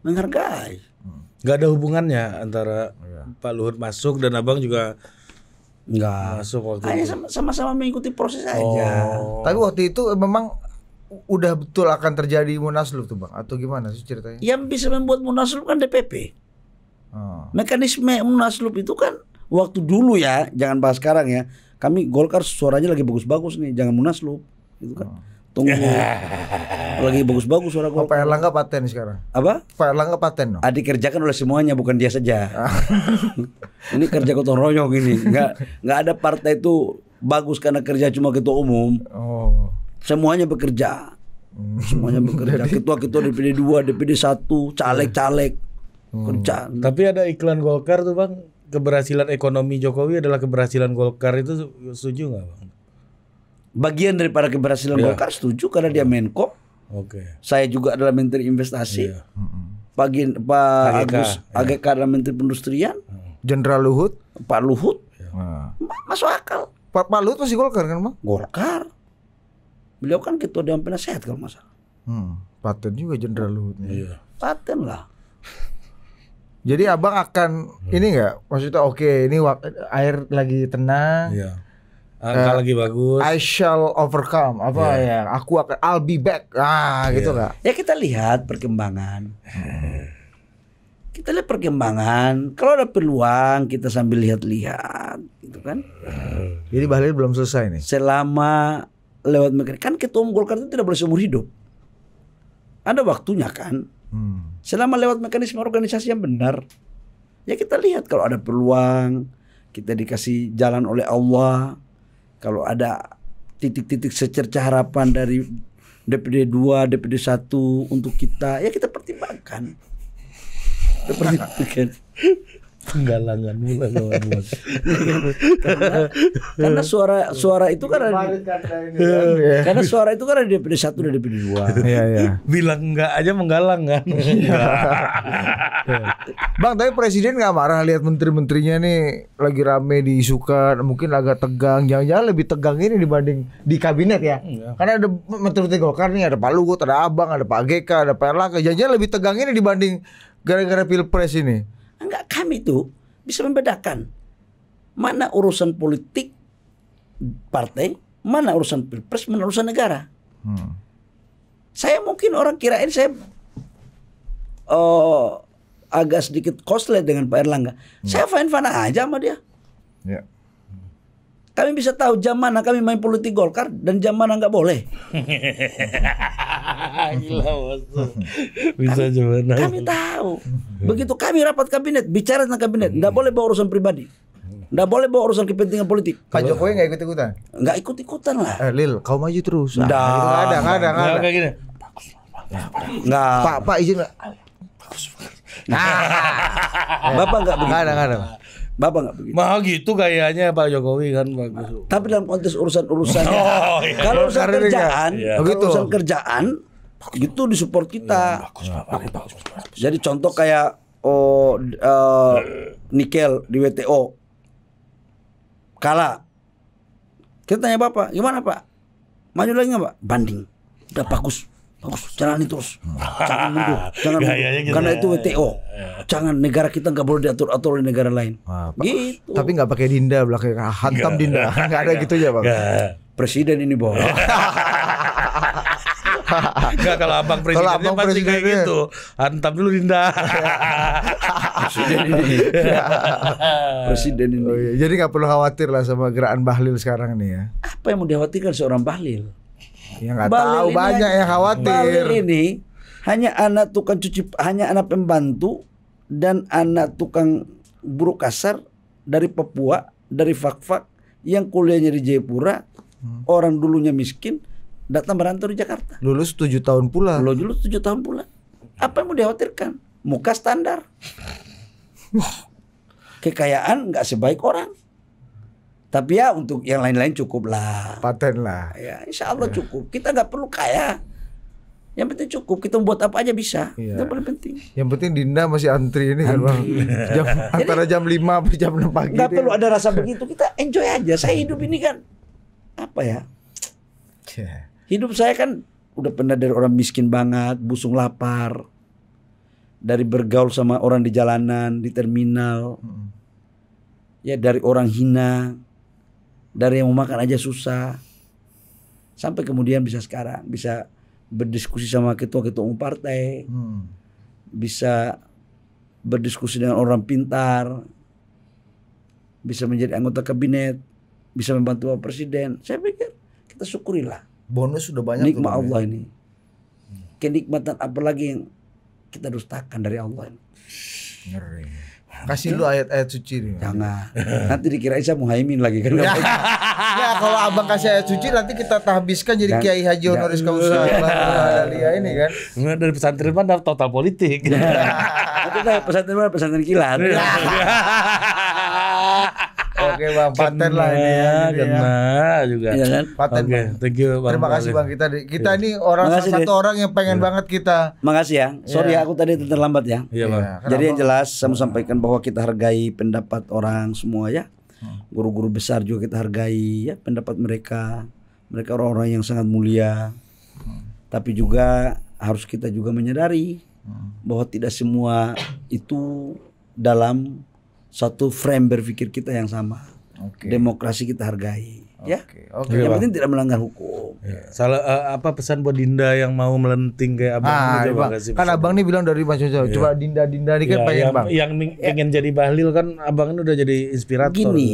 [SPEAKER 1] menghargai.
[SPEAKER 2] Hmm. Gak ada hubungannya antara ya. Pak Luhut masuk dan abang
[SPEAKER 3] juga Enggak. Masuk waktu Hanya
[SPEAKER 1] sama-sama mengikuti proses oh. aja.
[SPEAKER 3] Tapi waktu itu memang udah betul akan terjadi munaslub tuh bang atau gimana sih ceritanya?
[SPEAKER 1] Yang bisa membuat munaslub kan DPP. Oh. Mekanisme munaslub itu kan waktu dulu ya, jangan bahas sekarang ya. Kami Golkar suaranya lagi bagus-bagus nih, jangan munaslub gitu kan. Oh. Tunggu. Lagi bagus-bagus suara gua Pak Erlangga paten sekarang. Apa? Pak Erlangga paten. No? adik kerjakan oleh semuanya bukan dia saja. ini kerja gotong royong ini. Enggak enggak ada partai itu bagus karena kerja cuma ketua umum. Oh. Semuanya bekerja. Hmm. Semuanya bekerja. Ketua-ketua DPD 2, DPD 1, caleg-caleg. Hmm. Kerja. Tapi ada iklan Golkar tuh, Bang. Keberhasilan ekonomi
[SPEAKER 2] Jokowi adalah keberhasilan Golkar itu setuju nggak, Bang?
[SPEAKER 1] bagian daripada keberhasilan yeah. Golkar setuju karena dia Menko. Oke. Okay. Saya juga adalah Menteri Investasi. Yeah. Pak, Gin, Pak Agus yeah. Iya. adalah Menteri Perindustrian. Jenderal Luhut, Pak
[SPEAKER 3] Luhut. Yeah. Iya. Masuk akal. Pak, Pak Luhut masih Golkar kan, Bang? Golkar. Beliau kan ketua dewan penasehat kalau masalah. Hmm, paten juga Jenderal Luhut. Iya. Yeah. Paten lah. Jadi abang akan hmm. ini enggak maksudnya oke okay, ini air lagi tenang. Iya. Angka uh, lagi bagus. I shall overcome apa yeah.
[SPEAKER 1] ya? Aku akan I'll be back. Ah, gitu, yeah. gitu enggak? Ya kita lihat perkembangan. Kita lihat perkembangan. Kalau ada peluang kita sambil lihat-lihat gitu kan. Jadi Bahlil belum selesai nih. Selama lewat mikir kan ketua umum Golkar itu tidak boleh seumur hidup. Ada waktunya kan. Hmm. Selama lewat mekanisme organisasi yang benar. Ya kita lihat kalau ada peluang kita dikasih jalan oleh Allah kalau ada titik-titik secerca harapan dari DPD 2, DPD 1 untuk kita, ya kita pertimbangkan. Kita pertimbangkan. penggalangan mula kawan
[SPEAKER 2] karena, karena
[SPEAKER 1] suara suara itu kan ada, iya, kan. Iya. karena suara itu kan ada di satu dan di dua ya, ya.
[SPEAKER 3] bilang enggak aja menggalang kan iya. bang tapi presiden nggak marah lihat menteri-menterinya nih lagi rame diisukan mungkin agak tegang jangan-jangan lebih tegang ini dibanding di kabinet ya, ya. karena ada menteri-menteri Golkar nih ada Pak Luhut ada Abang ada Pak GK ada Pak Erlangga jangan-jangan lebih tegang ini
[SPEAKER 1] dibanding gara-gara pilpres ini Enggak, kami itu bisa membedakan mana urusan politik partai, mana urusan pilpres, mana urusan negara. Hmm. Saya mungkin orang kirain saya uh, agak sedikit koslet dengan Pak Erlangga. Hmm. Saya fine-fine aja sama dia. Yeah. Kami bisa tahu jam mana kami main politik Golkar dan jam mana nggak boleh. Gila Bisa jam Kami tahu. Begitu kami rapat kabinet, bicara tentang kabinet, nggak boleh bawa urusan pribadi. Nggak boleh bawa urusan kepentingan politik. Pak Jokowi nggak ikut ikutan? Nggak ikut ikutan lah.
[SPEAKER 3] Eh, Lil, kau maju terus. Nggak ada, nah, nggak ada, nggak ada. Nggak. Pak,
[SPEAKER 1] Pak izin.
[SPEAKER 2] Nah, eh, bapak nggak begitu. Nggak ada, nggak ada. Bapak nggak begitu. Mau gitu kayaknya Pak Jokowi kan bagus.
[SPEAKER 1] Tapi dalam konteks urusan-urusan oh, iya. kalau urusan Karirnya. kerjaan, iya. kalau urusan kerjaan bagus, itu disupport kita. Iya, bagus, bagus, bagus, Jadi contoh kayak oh uh, nikel di WTO kalah. Kita tanya Bapak, gimana Pak? Maju lagi nggak Pak? Banding. Udah bagus terus jalani terus jangan mundur jangan mundur. Gitu karena ya. itu WTO iya. jangan negara kita nggak boleh diatur atur oleh negara lain Nah, gitu tapi nggak pakai dinda belakang hantam gak. dinda nggak ada gitu ya Pak. gak. presiden ini bawa Enggak kalau abang presidennya kalau abang pasti kayak gitu. Hantam dulu Dinda. presiden ini. presiden ini. Oh, iya.
[SPEAKER 3] Jadi nggak perlu khawatir lah sama gerakan Bahlil sekarang nih ya. Apa yang mau dikhawatirkan seorang Bahlil? Ya Bali tahu banyak yang khawatir. Bali ini
[SPEAKER 1] hanya anak tukang cuci, hanya anak pembantu dan anak tukang buruk kasar dari Papua, dari Fakfak yang kuliahnya di Jayapura, hmm. orang dulunya miskin, datang merantau di Jakarta. Lulus tujuh tahun pula. Lulus tujuh tahun pula. Apa yang mau dikhawatirkan? Muka standar. Kekayaan nggak sebaik orang. Tapi ya untuk yang lain-lain cukup lah. Paten lah. Ya, insya Allah ya. cukup. Kita nggak perlu kaya. Yang penting cukup. Kita buat apa aja bisa. Ya. Itu paling penting.
[SPEAKER 3] Yang penting Dinda masih antri ini antri. kan Jam, Jadi, antara jam 5 sampai jam 6 pagi. Nggak perlu ada
[SPEAKER 1] rasa begitu. Kita enjoy aja. Saya hidup ini kan apa ya? ya? Hidup saya kan udah pernah dari orang miskin banget, busung lapar. Dari bergaul sama orang di jalanan, di terminal. Ya dari orang hina dari yang mau makan aja susah. Sampai kemudian bisa sekarang, bisa berdiskusi sama ketua-ketua umum partai. Hmm. Bisa berdiskusi dengan orang pintar. Bisa menjadi anggota kabinet, bisa membantu Pak Presiden. Saya pikir kita syukurilah. Bonus sudah banyak Nikmat ya? Allah ya. ini. Hmm. Kenikmatan apalagi yang kita dustakan dari Allah ini.
[SPEAKER 3] Ngeri. Kasih lu ayat-ayat suci nih. Jangan. Nanti dikira Isa muhaimin lagi kan. ya, kalau abang kasih ayat suci nanti kita tahbiskan jadi Dan, Kiai Haji Honoris Causa Dahlia ini kan. Enggak dari pesantren mana total politik. Itu
[SPEAKER 1] kan pesantren mana pesantren kilat. Oke Bang, paten lah ini ya. Kena ya. ya. juga. Iya kan? Paten okay, Thank you Bang. Terima kasih Bang kita
[SPEAKER 3] kita iya. ini orang satu orang yang pengen iya. banget kita.
[SPEAKER 1] Makasih ya. Iya. Sorry aku tadi terlambat ya. Iya Bang. Jadi yang jelas saya mau sampaikan bahwa kita hargai pendapat orang semua ya. Hmm. Guru-guru besar juga kita hargai ya pendapat mereka. Mereka orang-orang yang sangat mulia. Hmm. Tapi juga harus kita juga menyadari hmm. bahwa tidak semua itu dalam satu frame berpikir kita yang sama. Okay. Demokrasi kita hargai. Okay. Ya. Okay, yang okay, iya, penting tidak melanggar hukum. Ya.
[SPEAKER 2] Salah uh, apa pesan buat Dinda yang mau melenting kayak abang ah, ini iya, bang. kasih. Kan abang ini bilang dari Mas Yusuf, ya. coba
[SPEAKER 3] Dinda Dinda ini kan ya, pengen yang, bang. Yang
[SPEAKER 2] ingin ya. jadi Bahlil kan abang ini udah jadi inspirator. Gini.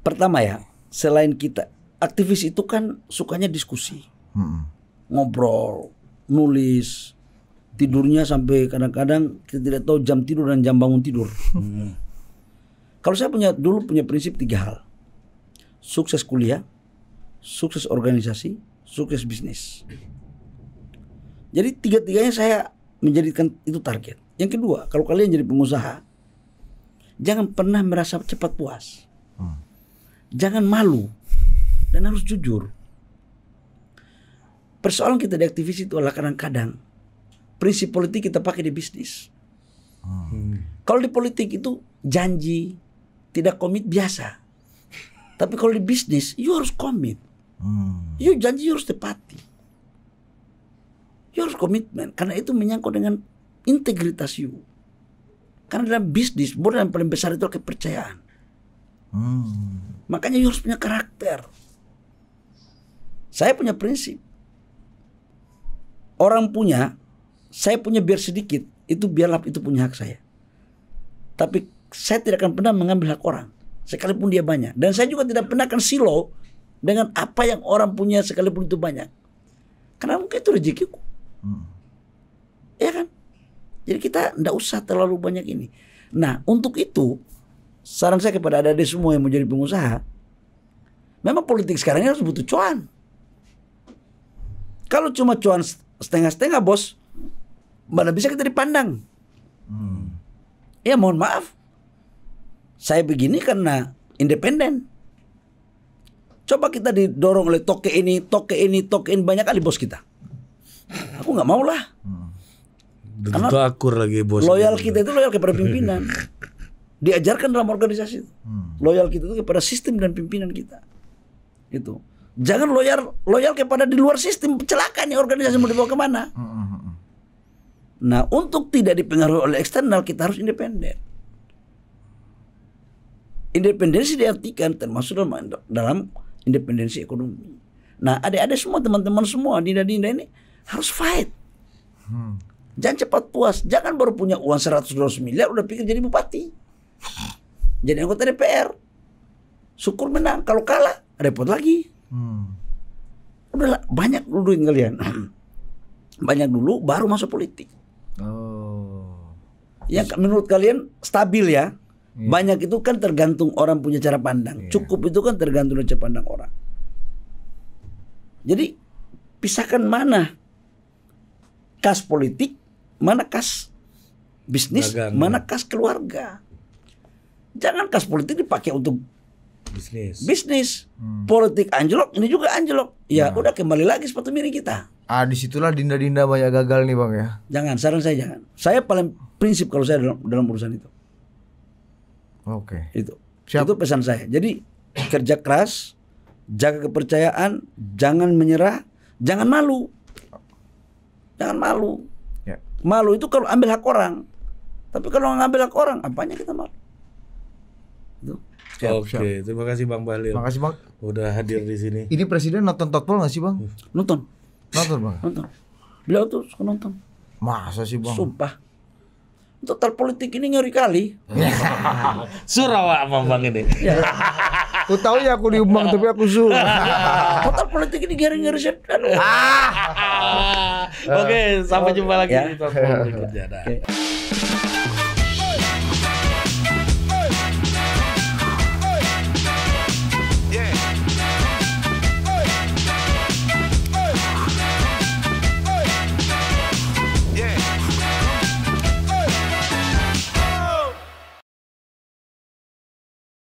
[SPEAKER 1] Pertama ya, selain kita aktivis itu kan sukanya diskusi, hmm. ngobrol, nulis, tidurnya sampai kadang-kadang kita tidak tahu jam tidur dan jam bangun tidur. Hmm. Kalau saya punya dulu punya prinsip tiga hal, sukses kuliah, sukses organisasi, sukses bisnis. Jadi tiga-tiganya saya menjadikan itu target. Yang kedua, kalau kalian jadi pengusaha, jangan pernah merasa cepat puas, hmm. jangan malu dan harus jujur. Persoalan kita di aktivis itu adalah kadang-kadang prinsip politik kita pakai di bisnis. Hmm. Kalau di politik itu janji, tidak komit biasa. Tapi kalau di bisnis, you harus komit. Hmm. You janji you harus tepati. You harus komitmen karena itu menyangkut dengan integritas you. Karena dalam bisnis, modal yang paling besar itu kepercayaan.
[SPEAKER 3] Hmm.
[SPEAKER 1] Makanya you harus punya karakter. Saya punya prinsip. Orang punya saya punya biar sedikit, itu biarlah itu punya hak saya. Tapi saya tidak akan pernah mengambil hak orang, sekalipun dia banyak. Dan saya juga tidak pernah akan silo dengan apa yang orang punya sekalipun itu banyak. Karena mungkin itu rezekiku. Hmm. Ya kan? Jadi kita tidak usah terlalu banyak ini. Nah, untuk itu saran saya kepada adik-adik semua yang mau jadi pengusaha, memang politik sekarang ini harus butuh cuan. Kalau cuma cuan setengah-setengah bos, mana bisa kita dipandang. Hmm. Ya mohon maaf, saya begini karena independen. Coba kita didorong oleh toke ini, toke ini, toke ini banyak kali bos kita. Aku nggak mau lah. Hmm.
[SPEAKER 2] Karena akur lagi bos. Loyal kita itu loyal kepada pimpinan.
[SPEAKER 1] Diajarkan dalam organisasi Hmm. Loyal kita itu kepada sistem dan pimpinan kita. Itu. Jangan loyal loyal kepada di luar sistem celaka nih organisasi mau dibawa kemana. Hmm. Nah, untuk tidak dipengaruhi oleh eksternal kita harus independen. Independensi diartikan termasuk dalam, dalam independensi ekonomi. Nah, ada-ada semua teman-teman semua dinda-dinda ini harus fight. Hmm. Jangan cepat puas. Jangan baru punya uang 100 miliar udah pikir jadi bupati. Jadi anggota DPR. Syukur menang. Kalau kalah repot lagi. Hmm. Udah banyak dulu kalian. banyak dulu baru masuk politik. Ya menurut kalian stabil ya? Iya. Banyak itu kan tergantung orang punya cara pandang. Yeah. Cukup itu kan tergantung cara pandang orang. Jadi pisahkan mana kas politik, mana kas bisnis, Dagang. mana iya. kas keluarga. Jangan kas politik dipakai untuk bisnis. Bisnis. Hmm. Politik anjlok, ini juga anjlok. Ya, nah. udah kembali lagi seperti miring kita. Ah, disitulah dinda-dinda banyak gagal nih, Bang ya. Jangan, saran saya jangan. Saya paling prinsip kalau saya dalam, dalam urusan itu.
[SPEAKER 3] Oke. Okay. Itu.
[SPEAKER 1] Siap. Itu pesan saya. Jadi kerja keras, jaga kepercayaan, jangan menyerah, jangan malu. Jangan malu. Yeah. Malu itu kalau ambil hak orang. Tapi kalau ngambil hak orang, apanya kita malu?
[SPEAKER 2] Itu. Oke, terima kasih Bang Bahlil. Terima kasih Bang. Udah hadir di sini. Ini
[SPEAKER 1] presiden nonton totpol nggak sih Bang? Nonton. Nonton Bang. Nonton. Beliau tuh suka nonton.
[SPEAKER 3] Masa sih Bang?
[SPEAKER 1] Sumpah total politik ini ngeri kali.
[SPEAKER 3] Surawa apa bang ini? Ya.
[SPEAKER 1] aku tahu ya aku diumbang tapi aku suruh. total politik ini ngeri ngeri sih. Ah. Oke, sampai jumpa lagi ya. di Total Politik Jada.